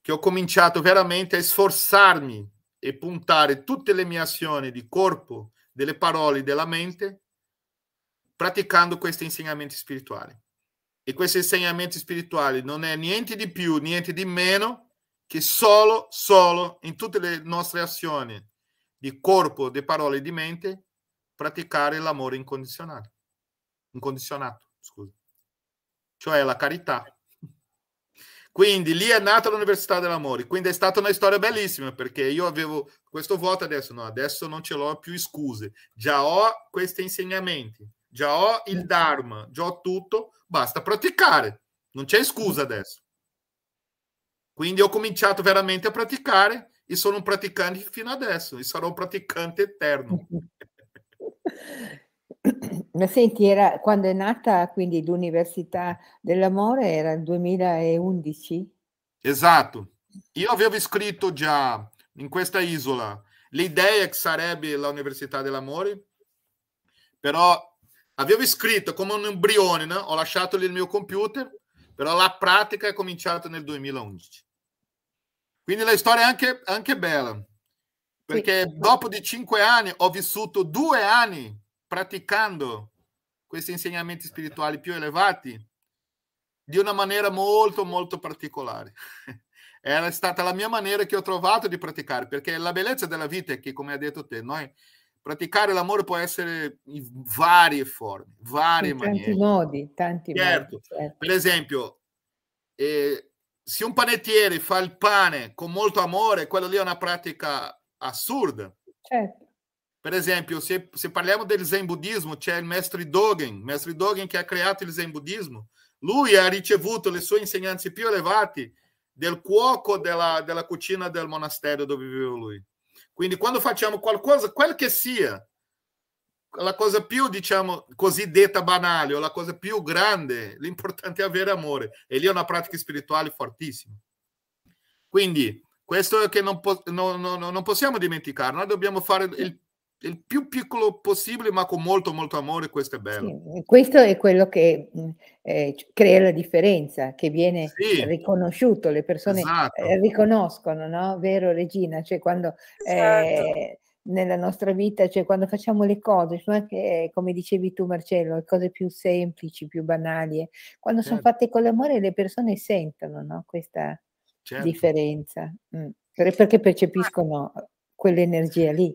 che ho cominciato veramente a sforzarmi e puntare tutte le mie azioni di corpo, delle parole, della mente, praticando questi insegnamenti spirituali. E questi insegnamenti spirituali non è niente di più, niente di meno che solo, solo in tutte le nostre azioni di corpo, di parole e di mente, praticare l'amore incondizionato. Incondizionato, scusa. Cioè la carità quindi lì è nata l'Università dell'Amore, quindi è stata una storia bellissima perché io avevo questo voto adesso, no, adesso non ce l'ho più scuse, già ho questi insegnamenti, già ho il Dharma, già ho tutto, basta praticare, non c'è scusa adesso. Quindi ho cominciato veramente a praticare e sono un praticante fino adesso e sarò un praticante eterno. Ma senti, era, quando è nata quindi l'Università dell'Amore era il 2011? Esatto. Io avevo scritto già in questa isola l'idea che sarebbe l'Università dell'Amore, però avevo scritto come un embrione, no? ho lasciato lì il mio computer, però la pratica è cominciata nel 2011. Quindi la storia è anche, anche bella, perché dopo di cinque anni ho vissuto due anni praticando questi insegnamenti spirituali più elevati di una maniera molto molto particolare. Era stata la mia maniera che ho trovato di praticare, perché la bellezza della vita è che, come ha detto te, noi praticare l'amore può essere in varie forme, varie in maniere. Tanti modi, tanti certo. modi. Certo. Per esempio, eh, se un panettiere fa il pane con molto amore, quello lì è una pratica assurda. Certo. Per esempio, se, se parliamo del Zen Buddismo, c'è il mestre Dogen, mestre Dogen che ha creato il Zen Buddismo. Lui ha ricevuto le sue insegnanze più elevate del cuoco della, della cucina del monastero dove viveva lui. Quindi quando facciamo qualcosa, quel che sia, la cosa più, diciamo, cosiddetta banale o la cosa più grande, l'importante è avere amore. E lì è una pratica spirituale fortissima. Quindi questo è che non, po- non, non, non possiamo dimenticare, noi dobbiamo fare il il più piccolo possibile, ma con molto, molto amore, questo è bello. Sì, questo è quello che mm, eh, crea la differenza, che viene sì. riconosciuto, le persone esatto. Eh, riconoscono, no? Vero Regina? Cioè quando... Esatto. Eh, nella nostra vita, cioè quando facciamo le cose, cioè anche, come dicevi tu Marcello, le cose più semplici, più banali, eh, quando certo. sono fatte con l'amore le persone sentono no? questa certo. differenza, mm. perché percepiscono quell'energia lì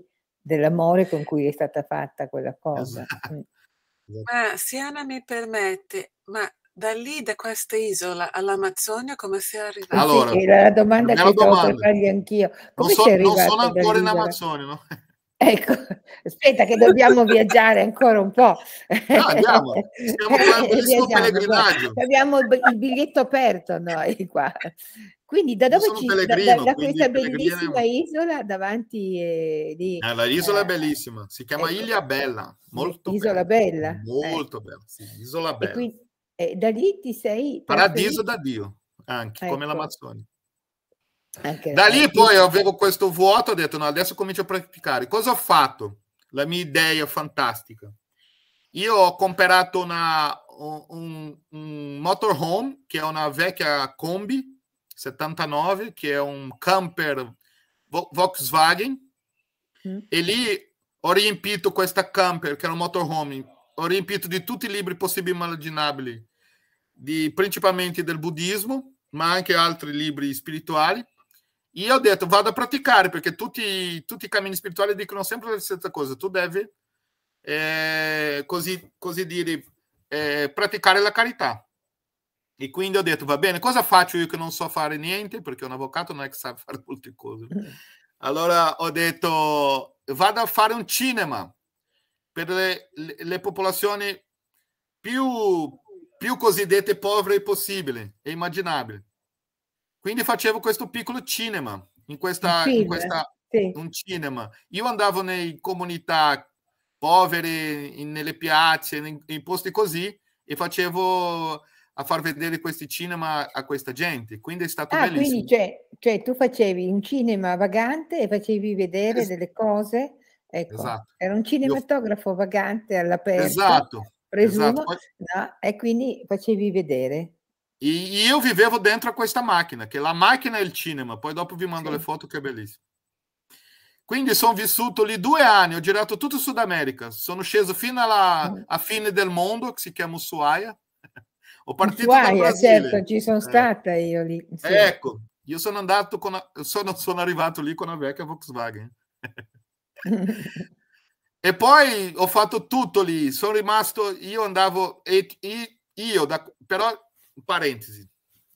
dell'amore con cui è stata fatta quella cosa. Esatto. Mm. Esatto. Ma se Anna mi permette, ma da lì, da questa isola all'Amazzonia, come sei arrivata? Allora, sì, era la domanda che domanda. devo fargli anch'io. Come non, so, non sono ancora in Amazzonia, no? Ecco, aspetta che dobbiamo viaggiare ancora un po'. No, ah, andiamo, stiamo parlando di pellegrinaggio. Abbiamo il biglietto aperto noi qua. Quindi da dove ci da, da, da questa bellissima pellegrino. isola davanti eh, di, eh, la isola eh, è bellissima, si chiama ecco. Ilia Bella, molto isola bella. bella. Molto bella, sì, ecco. isola bella. E quindi, da lì ti sei Paradiso da Dio, anche ecco. come l'Amazzonia. Anche da lì poi avevo questo vuoto, ho detto no, adesso comincio a praticare. Cosa ho fatto? La mia idea fantastica. Io ho comprato una, un, un motorhome, che è una vecchia combi 79, che è un camper Volkswagen, mm. e lì ho riempito questa camper, che era un motorhome, ho riempito di tutti i libri possibili e immaginabili, di, principalmente del buddismo, ma anche altri libri spirituali e eu deto, vada praticar, porque tutti, tutti i cammini spirituali dicono sempre la stessa cosa. Tu devi, eh, così, così dire, eh, praticare la carità. E quindi ho detto, va bene, cosa faccio io che non so fare niente? Perché un avvocato non è che sa fare molte cose. Mm. Allora ho detto, vado a fare un cinema per le, le, le popolazioni più, più cosiddette povere possibile e immaginabile. Quindi facevo questo piccolo cinema, in questa, film, in questa sì. un cinema. Io andavo nelle comunità povere, nelle piazze, in, in, posti così, e facevo a far vedere questi cinema a questa gente. Quindi è stato ah, bellissimo. Quindi cioè, cioè tu facevi un cinema vagante e facevi vedere esatto. delle cose. Ecco, esatto. era un cinematografo Io... vagante all'aperto. Esatto. esatto. Presumo, esatto. No? e quindi facevi vedere. E, e eu vivevo dentro a questa máquina, que é a máquina è o cinema, poi dopo vi mando sì. le foto que é bellissimo. Quindi sono vissuto lì due anni, ho girato tutto Sud America, sono sceso fino alla mm. a fine del mondo, che si chiama Ushuaia. ho partito Ushuaia, da Brasile. certo, ci sono eh. stata eh. io lì. Sì. Ecco, io sono andato con a, sono, sono arrivato lì con una vecchia Volkswagen. e poi ho fatto tutto lì, sono rimasto, io andavo e, e io da, però parentesi,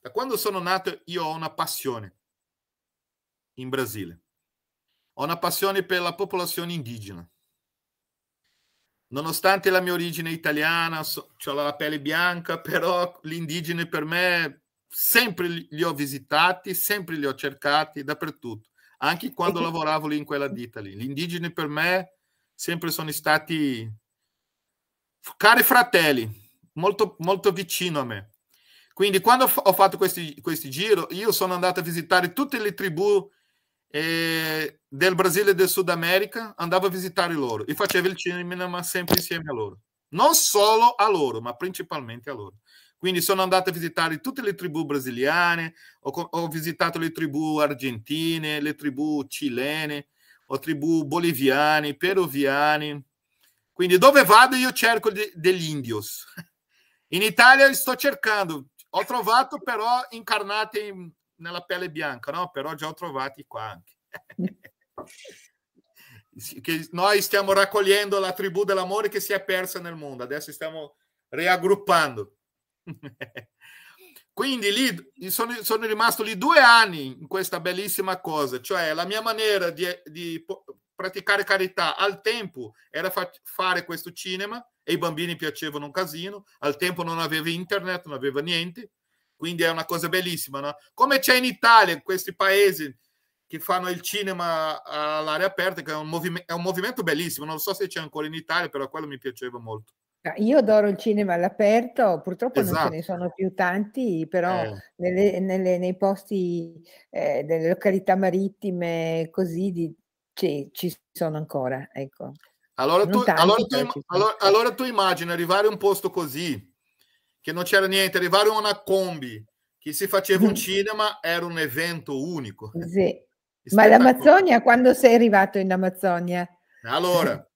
da quando sono nato io ho una passione in Brasile. Ho una passione per la popolazione indigena. Nonostante la mia origine italiana, so, ho la pelle bianca, però gli indigeni per me sempre li ho visitati, sempre li ho cercati dappertutto, anche quando lavoravo lì in quella ditta lì. Gli indigeni per me sempre sono stati cari fratelli, molto, molto vicino a me. Quindi quando ho fatto questi, questi giro, io sono andato a visitare tutte le tribù eh, del Brasile e del Sud America, andavo a visitare loro e facevo il cinema sempre insieme a loro. Non solo a loro, ma principalmente a loro. Quindi sono andato a visitare tutte le tribù brasiliane, ho, ho visitato le tribù argentine, le tribù cilene, ho tribù boliviane, peruviane. Quindi dove vado io cerco de, degli indios. In Italia sto cercando ho trovato però incarnati in, nella pelle bianca, no? Però già ho trovati qua anche. che noi stiamo raccogliendo la tribù dell'amore che si è persa nel mondo, adesso stiamo riaggruppando. Quindi lì sono, sono, rimasto lì due anni in questa bellissima cosa, cioè la mia maniera di, di praticare carità al tempo era fa- fare questo cinema e i bambini piacevano un casino, al tempo non aveva internet, non aveva niente, quindi è una cosa bellissima. No? Come c'è in Italia, questi paesi che fanno il cinema all'aria aperta, che è un, movime- è un movimento bellissimo, non so se c'è ancora in Italia, però quello mi piaceva molto. Ah, io adoro il cinema all'aperto, purtroppo esatto. non ce esatto. ne sono più tanti, però eh. nelle, nelle, nei posti, eh, delle località marittime, così di, sì, ci sono ancora, ecco. Allora tu, tanti, allora, tu, allora, allora tu, immagini arrivare a un posto così, che non c'era niente, arrivare a una combi, che si faceva un cinema, era un evento unico. Eh, sì. Ma l'Amazzonia, quando sei arrivato in Amazzonia? Allora,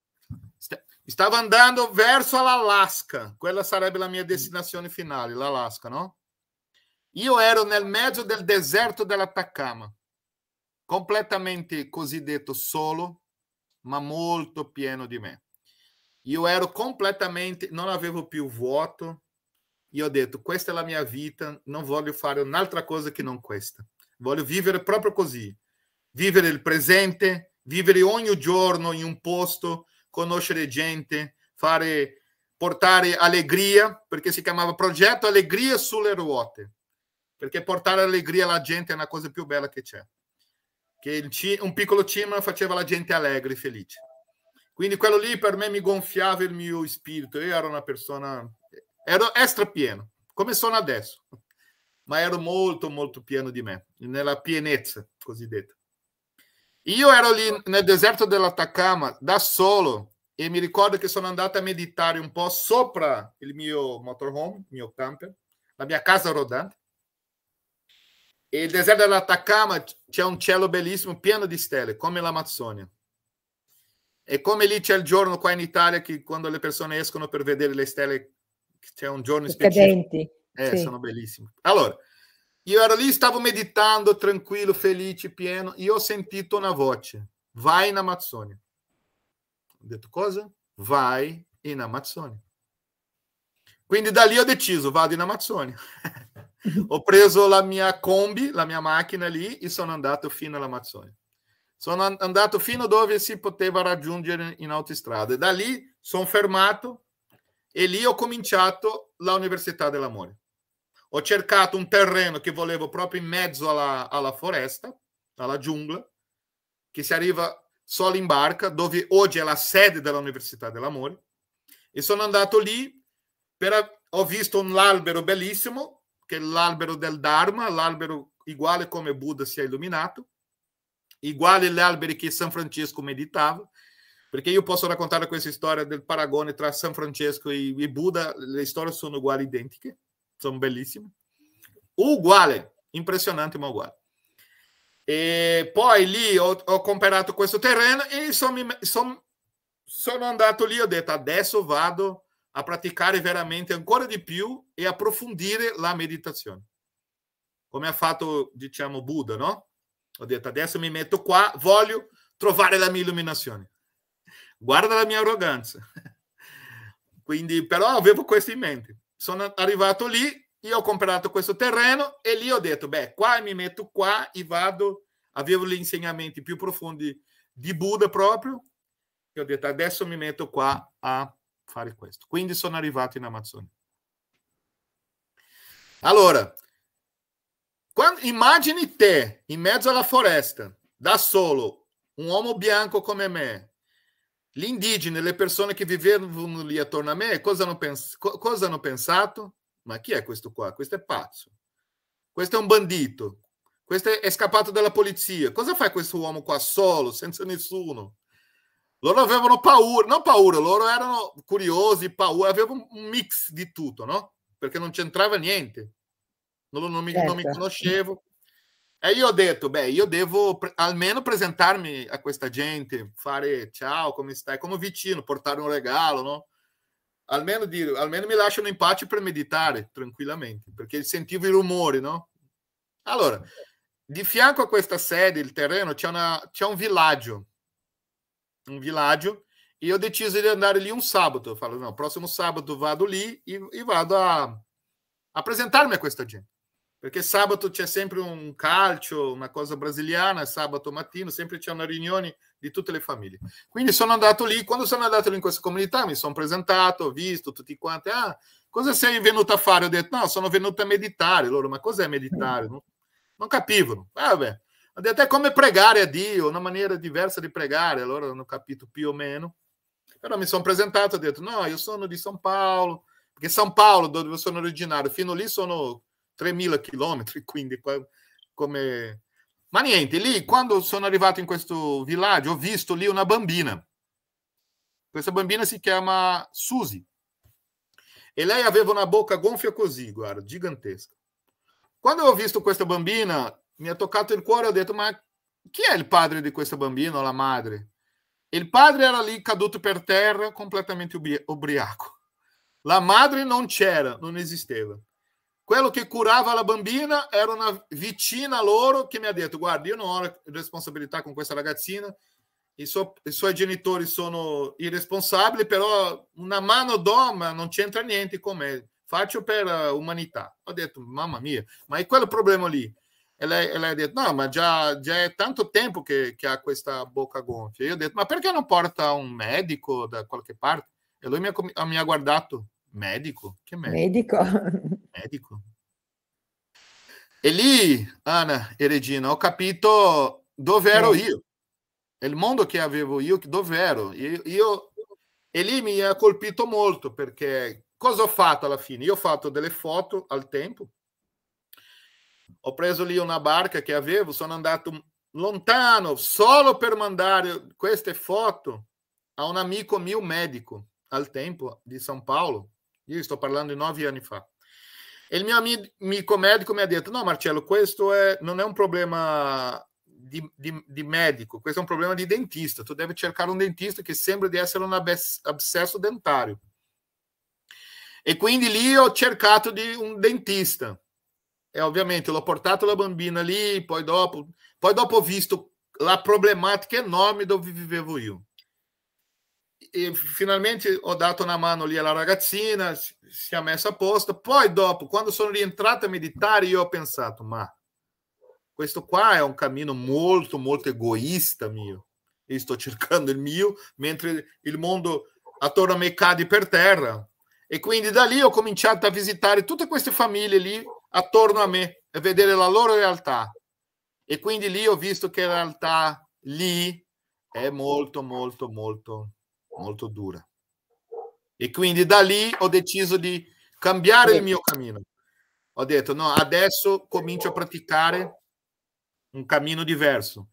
stavo andando verso l'Alaska, quella sarebbe la mia destinazione finale, l'Alaska, no? Io ero nel mezzo del deserto dell'Atacama completamente cosiddetto solo, ma molto pieno di me. Io ero completamente, non avevo più vuoto. E ho detto, questa è la mia vita, non voglio fare un'altra cosa che non questa. Voglio vivere proprio così, vivere il presente, vivere ogni giorno in un posto, conoscere gente, fare, portare allegria, perché si chiamava progetto Allegria sulle ruote, perché portare allegria alla gente è una cosa più bella che c'è che C- un piccolo cinema faceva la gente allegra e felice. Quindi quello lì per me mi gonfiava il mio spirito, io ero una persona, ero extra pieno, come sono adesso, ma ero molto molto pieno di me, nella pienezza cosiddetta. Io ero lì nel deserto dell'Atacama da solo e mi ricordo che sono andato a meditare un po' sopra il mio motorhome, il mio camper, la mia casa rodante, e il deserto dell'Atacama c'è un cielo bellissimo, pieno di stelle, come l'Amazzonia. E come lì c'è il giorno qua in Italia che quando le persone escono per vedere le stelle, c'è un giorno specifico. Eh, sì. sono bellissime. Allora, io ero lì, stavo meditando, tranquillo, felice, pieno, e ho sentito una voce. Vai in Amazzonia. Ho detto cosa? Vai in Amazzonia. Quindi da lì ho deciso, vado in Amazzonia. Ho preso la mia combi, la mia macchina lì e sono andato fino all'Amazzonia. Sono andato fino dove si poteva raggiungere in autostrada. Da lì sono fermato e lì ho cominciato l'Università dell'Amore. Ho cercato un terreno che volevo proprio in mezzo alla, alla foresta, alla giungla, che si arriva solo in barca, dove oggi è la sede dell'Università dell'Amore. E sono andato lì, per, ho visto un albero bellissimo, che l'albero del Dharma, l'albero uguale come Buddha si è illuminato, uguale agli alberi che San Francesco meditava, perché io posso raccontare questa storia del paragone tra San Francesco e, e Buddha, le storie sono uguali, identiche, sono bellissime. Uguale, impressionante ma uguale. E poi lì ho, ho comprato questo terreno e son, son, sono andato lì, ho detto adesso vado a praticare veramente ancora di più e approfondire la meditazione. Come ha fatto, diciamo, Buddha, no? Ho detto, adesso mi metto qua, voglio trovare la mia illuminazione. Guarda la mia arroganza. Quindi, però avevo questo in mente. Sono arrivato lì, io ho comprato questo terreno e lì ho detto, beh, qua mi metto qua e vado. Avevo gli insegnamenti più profondi di Buddha proprio. E ho detto, adesso mi metto qua a fare questo. Quindi sono arrivato in Amazzonia. Allora, quando, immagini te in mezzo alla foresta, da solo, un uomo bianco come me, gli indigeni, le persone che vivevano lì attorno a me, cosa hanno, pens- cosa hanno pensato? Ma chi è questo qua? Questo è pazzo. Questo è un bandito. Questo è, è scappato dalla polizia. Cosa fa questo uomo qua solo, senza nessuno? loro avevano paura, non paura, loro erano curiosi, paura, avevano un mix di tutto, no? Perché non c'entrava niente. Loro non mi, certo. non mi conoscevo. E io ho detto, beh, io devo pre- almeno presentarmi a questa gente, fare ciao, come stai, come vicino, portare un regalo, no? Almeno, dire, almeno mi lasciano in pace per meditare tranquillamente, perché sentivo i rumori, no? Allora, di fianco a questa sede, il terreno, c'è, una, c'è un villaggio um viládio, e eu detis ele andar ali um sábado. Eu falo, não, próximo sábado vado ali e, e vado a apresentar-me a questa gente. Perché sabato c'è sempre um calcio, uma coisa brasileira sábado mattino, sempre c'è una riunione di tutte le famiglie. Quindi sono andato lì, quando sono andato lì in questa comunità mi sono presentato, ho visto tutti quanti, ah, cosa sei venuto a fare? Ho detto, no, sono venuto a meditare. Loro, ma cos'è meditare? Non, non capivano. Ah, vabbè, mas até como pregare Dio, na maneira diversa de pregare, allora no capito più o meno. Però mi sono presentato e ho detto, no, io sono di São Paulo, perché São Paulo, dove sono originario, fino lì sono 3.000 km, quindi come... Ma niente, lì quando sono arrivato in questo villaggio ho visto lì una bambina. Questa bambina si chiama Susi. E lei aveva una bocca gonfia così, guarda, gigantesca. Quando ho visto questa bambina, mi ha toccato il cuore, ho detto ma chi è il padre di questo bambino, la madre? Il padre era lì caduto per terra, completamente ubri- ubriaco. La madre non c'era, non esisteva. Quello che curava la bambina era una vicina loro che mi ha detto, guarda, io non ho responsabilità con questa ragazzina, i, suo, i suoi genitori sono irresponsabili, però una mano d'oma non c'entra niente con me, faccio per eh, umanità. Ho detto, mamma mia, ma è quello il problema lì. E lei, e lei ha detto: No, ma già, già è tanto tempo che, che, ha questa bocca gonfia. Io ho detto: Ma perché non porta un medico da qualche parte? E lui mi ha, ah, mi ha guardato: Medico? Che medico? Medico. medico. E lì, Anna e Regina, ho capito dove ero eh. io. il mondo che avevo io, dove ero. Io, io, e lì mi ha colpito molto perché cosa ho fatto alla fine? Io ho fatto delle foto al tempo O preso lì una barca che avevo, sono andato lontano solo per mandare queste foto a un amico mio medico al tempo di São Paulo. Io sto parlando di nove anni fa. E il mio amico medico mi ha detto: No, Marcello, questo è, non è un problema di, di, di, medico, questo è un problema di dentista. Tu devi cercare un dentista che sembra di essere un abscesso dentario. E quindi lì ho cercato di un dentista é ovviamente l'ho la bambina ali poi dopo, poi dopo visto la problematica enorme dove vivevo io. E finalmente ho dato una mano lì alla ragazzina, si è messa a posto. Poi dopo, quando sono rientrato a meditare, io ho pensato, ma questo qua è un cammino molto, molto egoista mio. Io sto cercando il mio, mentre il mondo attorno a me cade per terra. E quindi da lì ho cominciato a visitare tutte queste famiglie lì attorno a me e vedere la loro realtà. E quindi lì ho visto che la realtà lì è molto, molto, molto, molto dura. E quindi da lì ho deciso di cambiare il mio cammino. Ho detto, no, adesso comincio a praticare un cammino diverso.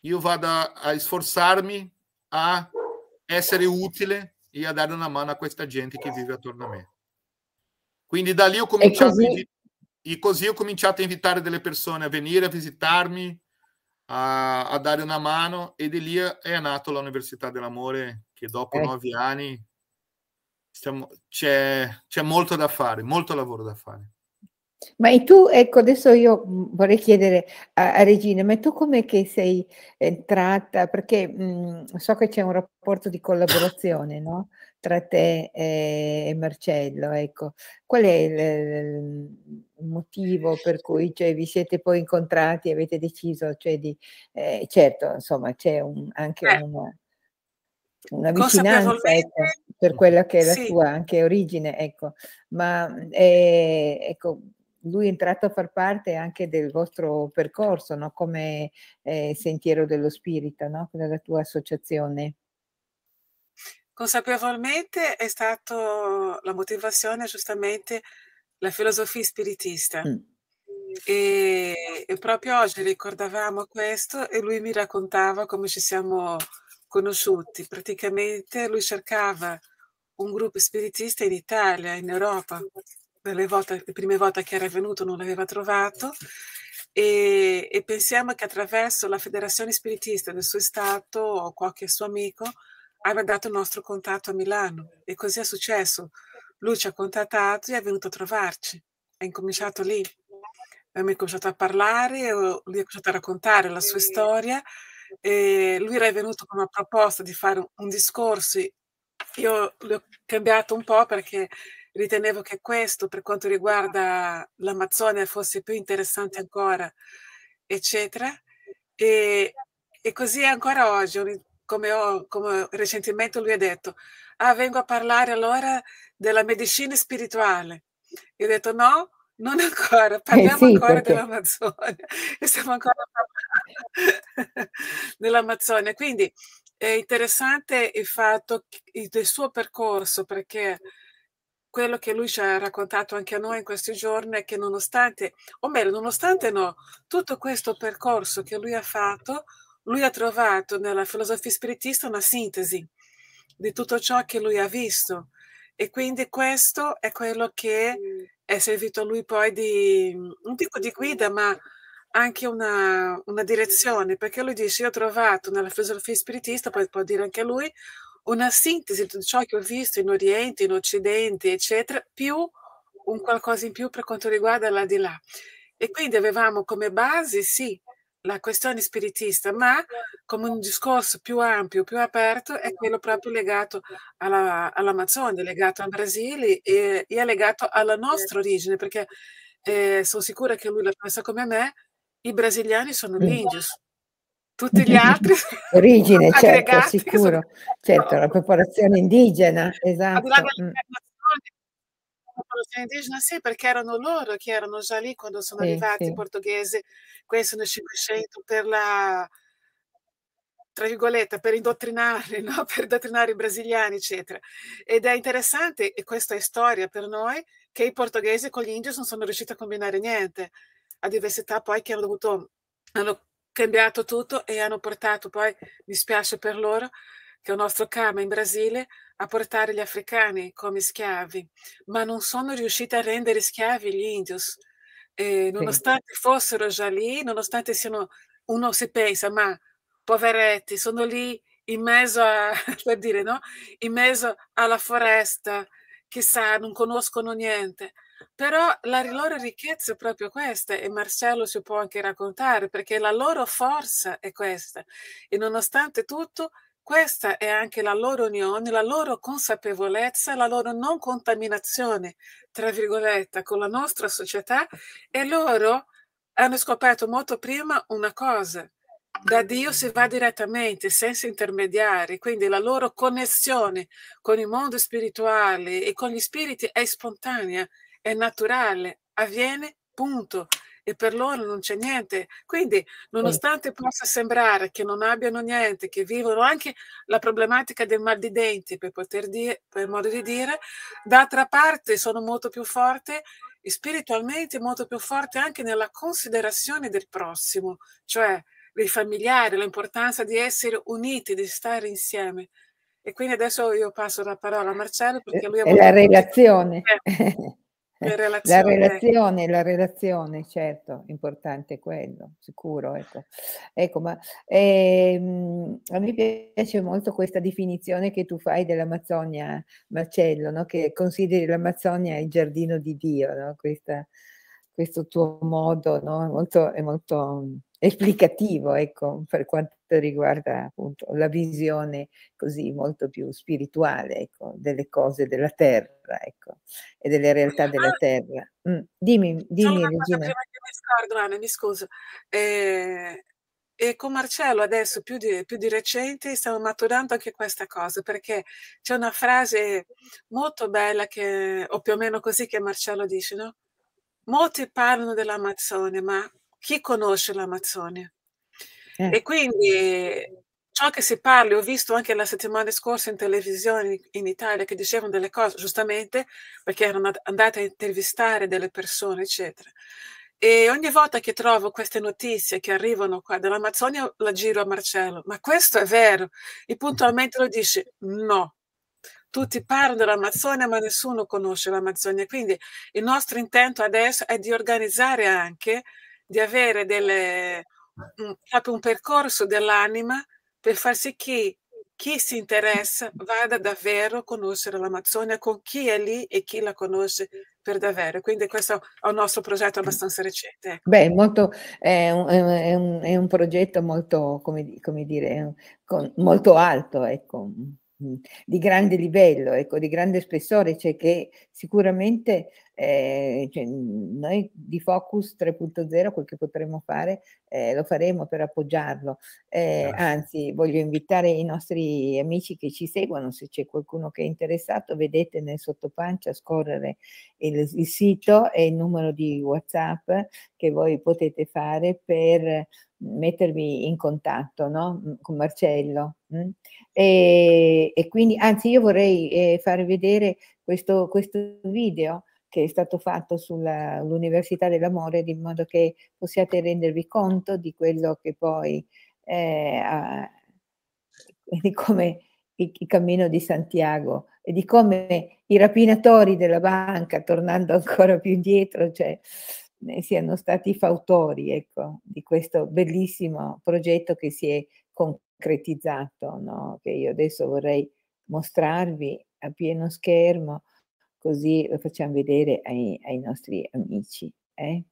Io vado a, a sforzarmi a essere utile e a dare una mano a questa gente che vive attorno a me. Quindi da lì ho cominciato a vivere e così ho cominciato a invitare delle persone a venire a visitarmi, a, a dare una mano e di lì è nato l'Università dell'Amore che dopo eh. nove anni stiamo, c'è, c'è molto da fare, molto lavoro da fare. Ma tu, ecco, adesso io mm, vorrei chiedere a, a Regina, ma tu come sei entrata? Perché mh, mm, so che c'è un rapporto di collaborazione, no? tra te e Marcello, ecco. Qual è il, il motivo per cui cioè, vi siete poi incontrati e avete deciso, cioè, di, eh, certo, insomma, c'è un, anche eh. una, una vicinanza ecco, per quella che è la sì. sua anche origine, ecco. Ma eh, ecco, lui è entrato a far parte anche del vostro percorso, no? come eh, Sentiero dello Spirito, no? della tua associazione. Consapevolmente è stata la motivazione giustamente la filosofia spiritista. Mm. E, e, proprio oggi ricordavamo questo e lui mi raccontava come ci siamo conosciuti. Praticamente lui cercava un gruppo spiritista in Italia, in Europa. Le, prime volte che era venuto non l'aveva trovato e, e pensiamo che attraverso la Federazione Spiritista del suo Stato o qualche suo amico aveva dato il nostro contatto a Milano e così è successo. Lui ci ha contattato e è venuto a trovarci. È incominciato lì. Abbiamo cominciato a parlare, lui ha cominciato a raccontare la sua storia e lui era venuto con una proposta di fare un discorso. Io l'ho cambiato un po' perché ritenevo che questo, per quanto riguarda l'Amazzonia, fosse più interessante ancora, eccetera. E, e così è ancora oggi, come, ho, come recentemente lui ha detto, ah, vengo a parlare allora della medicina spirituale. Io ho detto no, non ancora, eh, parliamo eh sì, ancora perché... dell'Amazzonia, stiamo ancora parlando dell'Amazzonia. Quindi è interessante il fatto del suo percorso, perché quello che lui ci ha raccontato anche a noi in questi giorni è che nonostante, o meglio, nonostante no, tutto questo percorso che lui ha fatto, lui ha trovato nella filosofia spiritista una sintesi di tutto ciò che lui ha visto e quindi questo è quello che è servito a lui poi di, non dico di guida, ma anche una, una direzione, perché lui dice io ho trovato nella filosofia spiritista, poi può dire anche lui, una sintesi di ciò che ho visto in Oriente, in Occidente, eccetera, più un qualcosa in più per quanto riguarda di là. E quindi avevamo come base, sì, la questione spiritista, ma come un discorso più ampio, più aperto, è quello proprio legato alla, all'Amazzonia, legato al Brasile e, e, è legato alla nostra origine, perché eh, sono sicura che lui la pensa come me, i brasiliani sono gli indios, tutti gli altri origine certo sicuro sono... certo la popolazione indigena esatto popolazione indigena, sì, perché erano loro che erano già lì quando sono sì, arrivati sì. i portoghesi, questo nel 500 per la tra virgolette, per indottrinare, no? per indottrinare i brasiliani, eccetera. Ed è interessante, e questa è storia per noi, che i portoghesi con gli indios non sono riusciti a combinare niente. A diversità poi che hanno dovuto, hanno cambiato tutto e hanno portato poi, mi spiace per loro, che è il nostro karma in Brasile, a portare gli africani come schiavi, ma non sono riusciti a rendere schiavi gli indios, eh, nonostante sì. fossero già lì, nonostante siano, uno si pensa, ma poveretti, sono lì in mezzo, a, per dire, no? in mezzo alla foresta, chissà, non conoscono niente. Però la loro ricchezza è proprio questa e Marcello ci può anche raccontare perché la loro forza è questa e nonostante tutto questa è anche la loro unione, la loro consapevolezza, la loro non contaminazione, tra virgolette, con la nostra società e loro hanno scoperto molto prima una cosa. Da Dio si va direttamente, senza intermediari, quindi la loro connessione con il mondo spirituale e con gli spiriti è spontanea, è naturale, avviene, punto e per loro non c'è niente. Quindi, nonostante possa sembrare che non abbiano niente, che vivono anche la problematica del mal di denti, per, poter dire, per modo di dire, d'altra parte sono molto più forte spiritualmente molto più forte anche nella considerazione del prossimo, cioè dei familiari, l'importanza di essere uniti, di stare insieme. E quindi adesso io passo la parola a Marcello perché lui ha... È la relazione. Tempo. Eh. Relazione. La ecco. relazione, la relazione, certo, importante quello, sicuro. Ecco, ecco ma ehm, a me piace molto questa definizione che tu fai dell'Amazzonia, Marcello, no? che consideri l'Amazzonia il giardino di Dio, no? questa, questo tuo modo no? molto, è molto ehm, esplicativo ecco, per quanto per riguarda appunto la visione così molto più spirituale ecco, delle cose della terra ecco, e delle realtà della ah, terra. Mm. Dimmi, dimmi Regina. Prima che mi scordo, Anna, mi scuso. Eh, e con Marcello adesso più di, più di, recente stiamo maturando anche questa cosa perché c'è una frase molto bella che, o più o meno così che Marcello dice, no? Molti parlano dell'Amazzone, ma chi conosce l'Amazzone? Eh. E quindi ciò che si parla, ho visto anche la settimana scorsa in televisione in Italia che dicevano delle cose, giustamente, perché erano andate a intervistare delle persone, eccetera. E ogni volta che trovo queste notizie che arrivano qua dall'Amazzonia, la giro a Marcello. Ma questo è vero? E puntualmente lo dice no. Tutti parlano dell'Amazzonia, ma nessuno conosce l'Amazzonia. Quindi il nostro intento adesso è di organizzare anche, di avere delle, fatto un percorso dell'anima per far sì che chi si interessa vada davvero a conoscere l'Amazzonia con chi è lì e chi la conosce per davvero. Quindi questo è un nostro progetto abbastanza recente. Ecco. Beh, molto, è, un, è un, è un progetto molto, come, come dire, con, molto alto, ecco di grande livello, ecco, di grande spessore, cioè che sicuramente eh, cioè noi di Focus 3.0 quel che potremo fare eh, lo faremo per appoggiarlo. Eh, certo. anzi, voglio invitare i nostri amici che ci seguono, se c'è qualcuno che è interessato, vedete nel sottopancia scorrere il, il sito e il numero di WhatsApp che voi potete fare per mettervi in contatto no? Mm, con Marcello. Mm. E, e, quindi, anzi, io vorrei eh, far vedere questo, questo, video che è stato fatto sull'Università dell'Amore, in modo che possiate rendervi conto di quello che poi, eh, ha, di come il, il cammino di Santiago e di come i rapinatori della banca, tornando ancora più indietro, cioè, siano stati fautori ecco, di questo bellissimo progetto che si è concretizzato, no? che io adesso vorrei mostrarvi a pieno schermo, così lo facciamo vedere ai, ai nostri amici. Eh?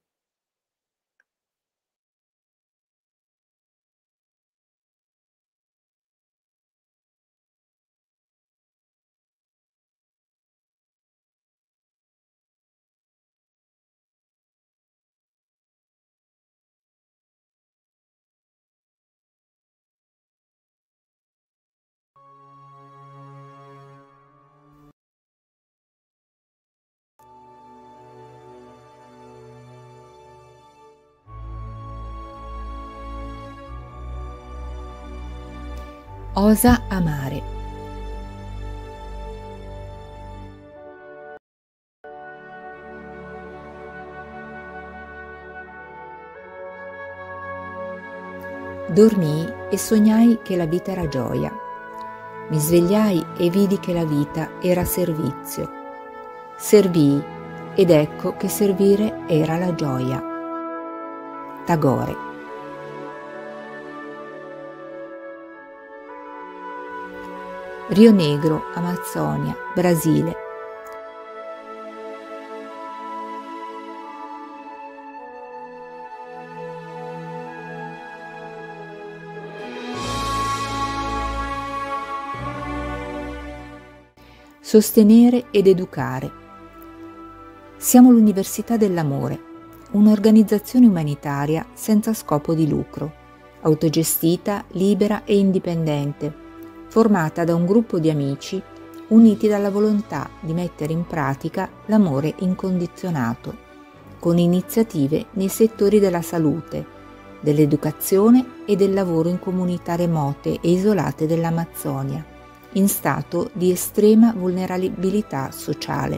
Osa amare. Dormii e sognai che la vita era gioia. Mi svegliai e vidi che la vita era servizio. Servii ed ecco che servire era la gioia. Tagore. Rio Negro, Amazzonia, Brasile. Sostenere ed educare. Siamo l'Università dell'Amore, un'organizzazione umanitaria senza scopo di lucro, autogestita, libera e indipendente formata da un gruppo di amici uniti dalla volontà di mettere in pratica l'amore incondizionato, con iniziative nei settori della salute, dell'educazione e del lavoro in comunità remote e isolate dell'Amazzonia, in stato di estrema vulnerabilità sociale.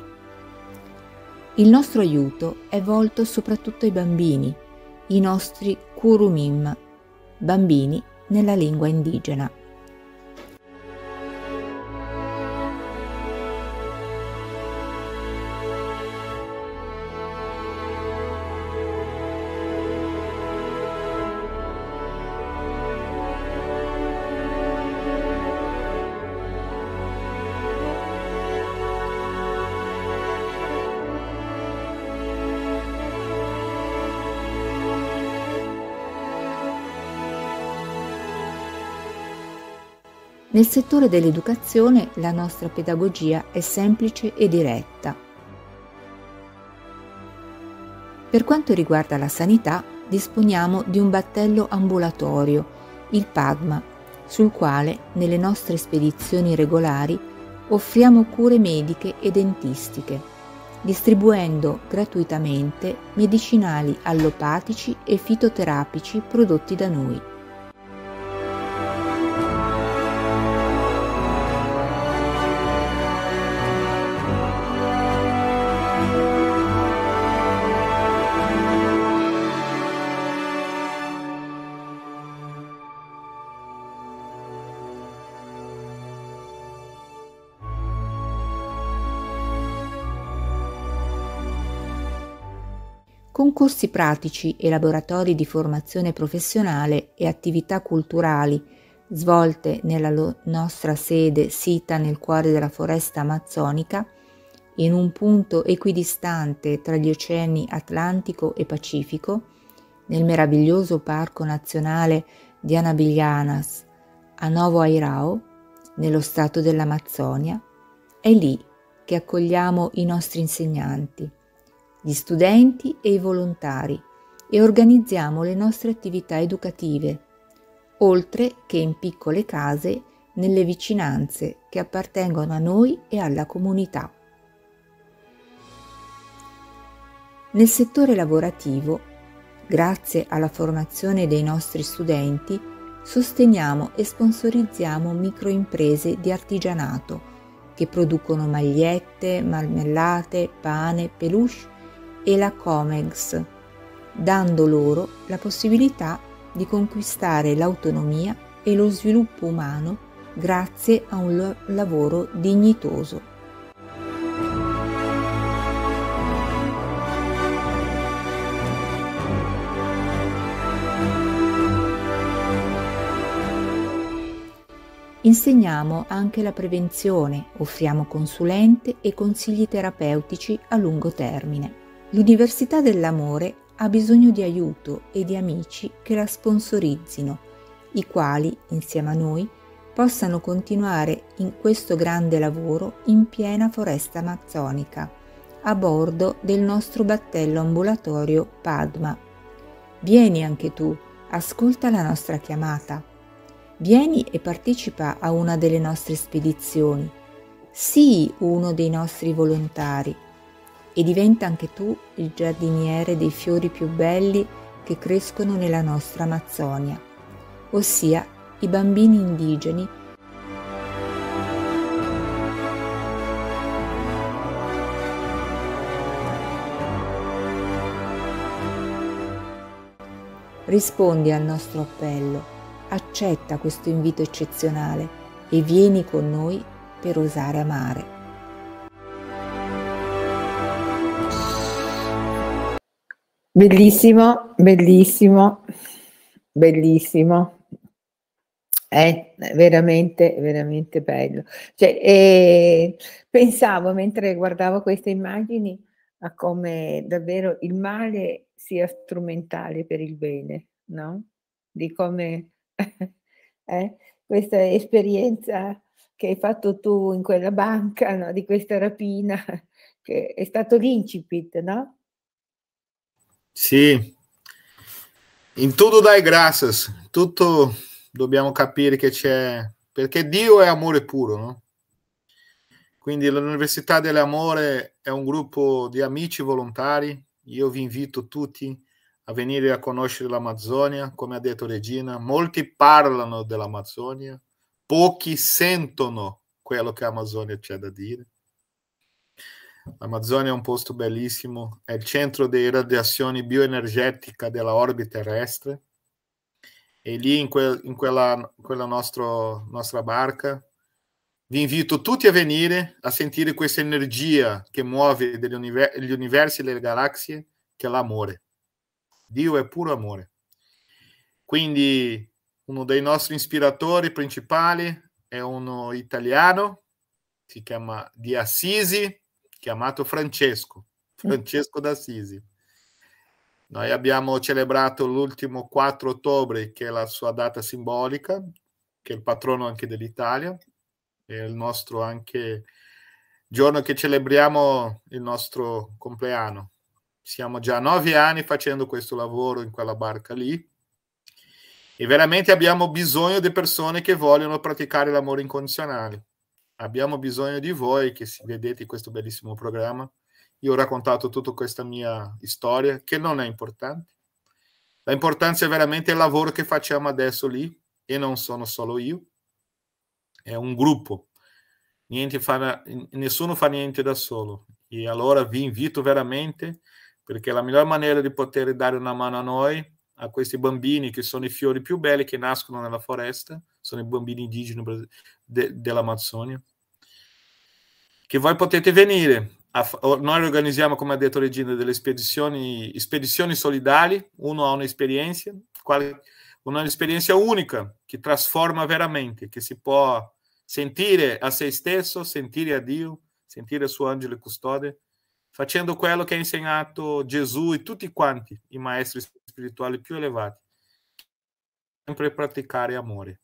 Il nostro aiuto è volto soprattutto ai bambini, i nostri kurumim, bambini nella lingua indigena. Nel settore dell'educazione la nostra pedagogia è semplice e diretta. Per quanto riguarda la sanità, disponiamo di un battello ambulatorio, il PADMA, sul quale, nelle nostre spedizioni regolari, offriamo cure mediche e dentistiche, distribuendo gratuitamente medicinali allopatici e fitoterapici prodotti da noi. Corsi pratici e laboratori di formazione professionale e attività culturali svolte nella lo- nostra sede sita nel cuore della foresta amazzonica, in un punto equidistante tra gli oceani Atlantico e Pacifico, nel meraviglioso Parco Nazionale di Anabiglianas a Novo Airao, nello stato dell'Amazzonia, è lì che accogliamo i nostri insegnanti, gli studenti e i volontari e organizziamo le nostre attività educative, oltre che in piccole case nelle vicinanze che appartengono a noi e alla comunità. Nel settore lavorativo, grazie alla formazione dei nostri studenti, sosteniamo e sponsorizziamo microimprese di artigianato che producono magliette, marmellate, pane, peluche e la Comex, dando loro la possibilità di conquistare l'autonomia e lo sviluppo umano grazie a un lavoro dignitoso. Insegniamo anche la prevenzione, offriamo consulente e consigli terapeutici a lungo termine. L'Università dell'Amore ha bisogno di aiuto e di amici che la sponsorizzino, i quali, insieme a noi, possano continuare in questo grande lavoro in piena foresta amazzonica, a bordo del nostro battello ambulatorio Padma. Vieni anche tu, ascolta la nostra chiamata. Vieni e partecipa a una delle nostre spedizioni. Sii uno dei nostri volontari e diventa anche tu il giardiniere dei fiori più belli che crescono nella nostra Amazzonia, ossia i bambini indigeni rispondi al nostro appello, accetta questo invito eccezionale e vieni con noi per osare amare. Bellissimo, bellissimo, bellissimo. È eh, veramente, veramente bello. Cioè, eh, pensavo mentre guardavo queste immagini a come davvero il male sia strumentale per il bene, no? Di come eh, questa esperienza che hai fatto tu in quella banca, no? di questa rapina, che è stato l'incipit, no? Sì, in tutto dai grazie, tutto dobbiamo capire che c'è, perché Dio è amore puro, no? Quindi l'Università dell'Amore è un gruppo di amici volontari, io vi invito tutti a venire a conoscere l'Amazzonia, come ha detto Regina, molti parlano dell'Amazzonia, pochi sentono quello che Amazzonia c'è da dire. L'Amazzonia è un posto bellissimo, è il centro di radiazioni bioenergetiche dell'orbita terrestre e lì in, que, in quella, quella nostro, nostra barca vi invito tutti a venire a sentire questa energia che muove univer- gli universi e le galassie, che è l'amore. Dio è puro amore. Quindi uno dei nostri ispiratori principali è uno italiano, si chiama Di Assisi, chiamato Francesco, Francesco d'Assisi. Noi abbiamo celebrato l'ultimo 4 ottobre, che è la sua data simbolica, che è il patrono anche dell'Italia, è il nostro anche giorno che celebriamo il nostro compleanno. Siamo già nove anni facendo questo lavoro in quella barca lì e veramente abbiamo bisogno di persone che vogliono praticare l'amore incondizionale abbiamo bisogno di voi che si vedete questo bellissimo programma. Io ho raccontato tutta questa mia storia, che non è importante. L'importanza è veramente il lavoro che facciamo adesso lì, e non sono solo io, è un gruppo. Fa, nessuno fa niente da solo. E allora vi invito veramente, perché la miglior maniera di poter dare una mano a noi a questi bambini che sono i fiori più belli che nascono nella foresta, sono i bambini indigeni de, dell'Amazzonia, che voi potete venire. A, noi organizziamo, come ha detto Regina, delle spedizioni, spedizioni solidali, uno ha un'esperienza, un'esperienza unica che trasforma veramente, che si può sentire a se stesso, sentire a Dio, sentire il suo angelo custode, facendo quello che ha insegnato Gesù e tutti quanti i maestri spirituali più elevati, sempre praticare amore.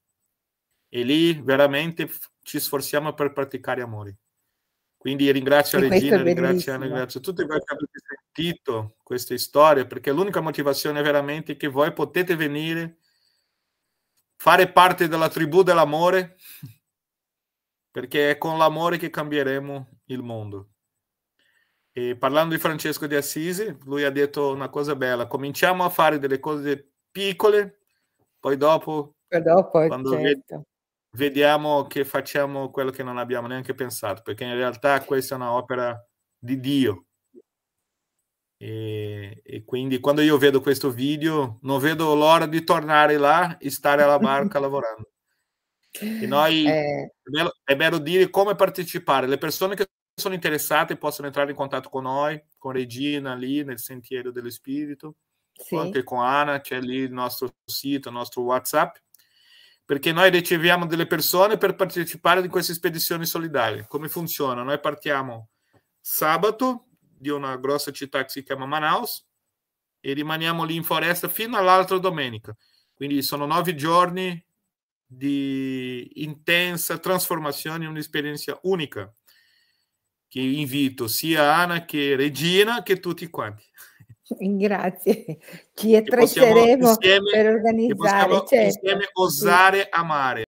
E lì veramente ci sforziamo per praticare amore. Quindi ringrazio e Regina, ringrazio Anna, ringrazio tutti voi che avete sentito questa storia, perché l'unica motivazione è veramente che voi potete venire, fare parte della tribù dell'amore, perché è con l'amore che cambieremo il mondo. E parlando di Francesco di Assisi, lui ha detto una cosa bella, cominciamo a fare delle cose piccole, poi dopo, e dopo quando certo. vediamo che facciamo quello che non abbiamo neanche pensato, perché in realtà questa è un'opera di Dio. E, e, quindi quando io vedo questo video non vedo l'ora di tornare là e stare alla barca lavorando. E noi, eh. è, bello, è bello dire come partecipare. Le persone che sono interessate possono entrare in contatto con noi, con Regina lì nel Sentiero dello Spirito, sì. anche con Ana, c'è lì il nostro sito, il nostro WhatsApp, perché noi riceviamo delle persone per partecipare di queste spedizioni solidali. Come funziona? Noi partiamo sabato di una grossa città che si chiama Manaus e rimaniamo lì in foresta fino all'altra domenica. Quindi sono nove giorni di intensa trasformazione in un'esperienza unica che invito sia Ana che Regina che tutti quanti. Grazie, ci attrezzeremo per organizzare. Certo. Insieme osare amare.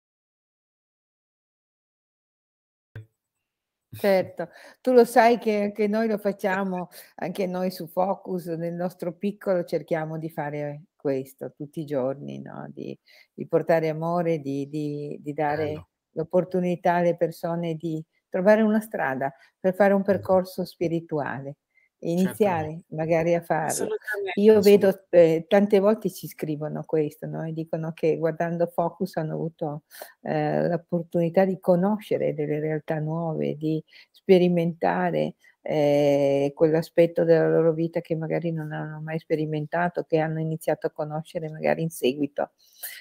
Certo, tu lo sai che anche noi lo facciamo, anche noi su Focus, nel nostro piccolo cerchiamo di fare questo tutti i giorni, no? di, di, portare amore, di, di, di dare Bello. l'opportunità alle persone di, trovare una strada per fare un certo. percorso spirituale e certo. iniziare certo. magari a farlo. Io vedo, eh, tante volte ci scrivono questo, no? e dicono che guardando Focus hanno avuto eh, l'opportunità di conoscere delle realtà nuove, di sperimentare eh, quell'aspetto della loro vita che magari non hanno mai sperimentato, che hanno iniziato a conoscere magari in seguito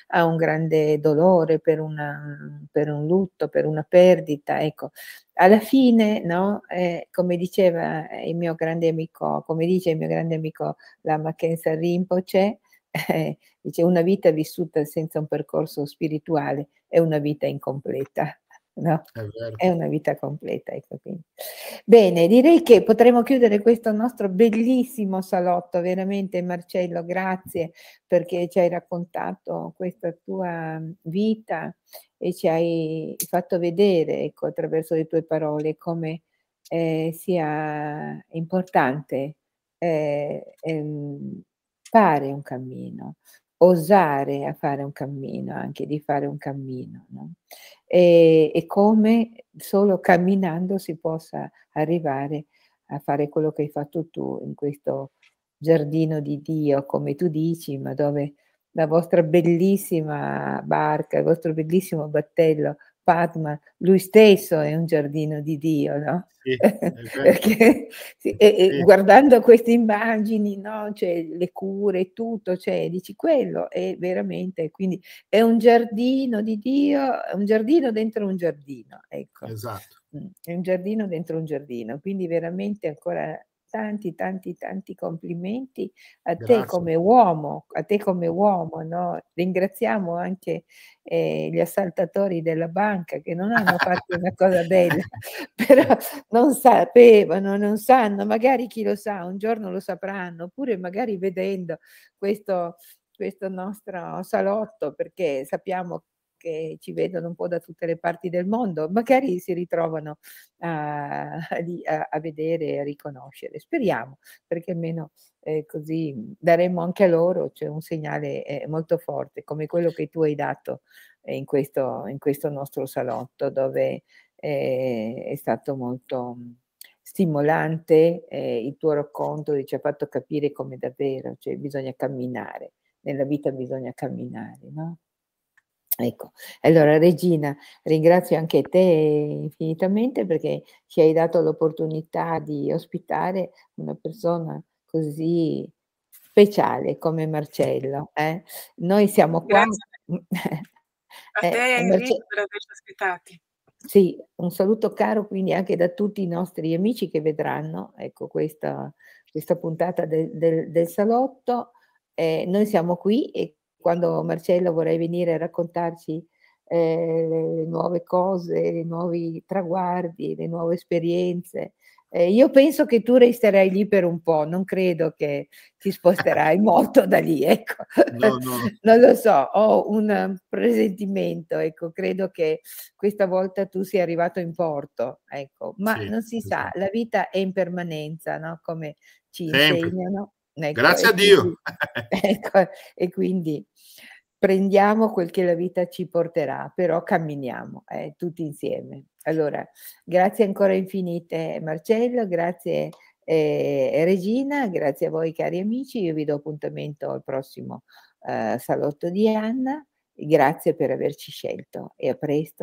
a un grande dolore, per, una, per un lutto, per una perdita. Ecco, alla fine, no, eh, come diceva eh, il mio grande amico, come dice il mio grande amico la Mackenzie Rinpoche, eh, dice una vita vissuta senza un percorso spirituale è una vita incompleta. No? È, è, una vita completa. Ecco, Bene, direi che potremo chiudere questo nostro bellissimo salotto, veramente Marcello, grazie perché ci hai raccontato questa tua vita e ci hai fatto vedere ecco, attraverso le tue parole come eh, sia importante eh, ehm, fare un cammino, osare a fare un cammino, anche di fare un cammino, no? e, e, come solo camminando si possa arrivare a fare quello che hai fatto tu in questo giardino di Dio, come tu dici, ma dove la vostra bellissima barca, il vostro bellissimo battello Padma, lui stesso è un giardino di Dio, no? Sì, Perché sì, e, sì. guardando queste immagini, no? cioè, le cure, tutto, cioè, dici quello è veramente, quindi è un giardino di Dio, è un giardino dentro un giardino, ecco. Esatto. Mm, è un giardino dentro un giardino, quindi veramente ancora tanti, tanti, tanti complimenti a Grazie. te come uomo, a te come uomo, no? Ringraziamo anche eh, gli assaltatori della banca che non hanno fatto una cosa bella, però non sapevano, non sanno, magari chi lo sa, un giorno lo sapranno, oppure magari vedendo questo questo nostro salotto perché sappiamo che che ci vedono un po' da tutte le parti del mondo, magari si ritrovano a, ah, a, a vedere e a riconoscere. Speriamo, perché almeno eh, così daremo anche a loro cioè, un segnale eh, molto forte, come quello che tu hai dato eh, in, questo, in, questo, nostro salotto, dove eh, è stato molto stimolante eh, il tuo racconto e ci ha fatto capire come davvero cioè, bisogna camminare nella vita bisogna camminare, no? Ecco, allora Regina, ringrazio anche te infinitamente perché ci hai dato l'opportunità di ospitare una persona così speciale come Marcello. Eh? Noi siamo qua. A eh, te e eh, Marce... per averci ospitati. Sì, un saluto caro quindi anche da tutti i nostri amici che vedranno ecco, questa, questa puntata del, del, del salotto. Eh, noi siamo qui e quando Marcello vorrai venire a raccontarci eh, le nuove cose, i nuovi traguardi, le nuove esperienze. Eh, io penso che tu resterai lì per un po', non credo che ti sposterai molto da lì, ecco. No, no. non lo so, ho un presentimento, ecco, credo che questa volta tu sia arrivato in porto, ecco. Ma sì, non si sì. sa, esatto. la vita è in permanenza, no? Come ci Sempre. insegnano. Ecco, Grazie a Dio. ecco, e quindi prendiamo quel che la vita ci porterà, però camminiamo eh, tutti insieme. Allora, grazie ancora infinite Marcello, grazie eh, Regina, grazie a voi cari amici, io vi do appuntamento al prossimo eh, salotto di Anna, grazie per averci scelto e a presto.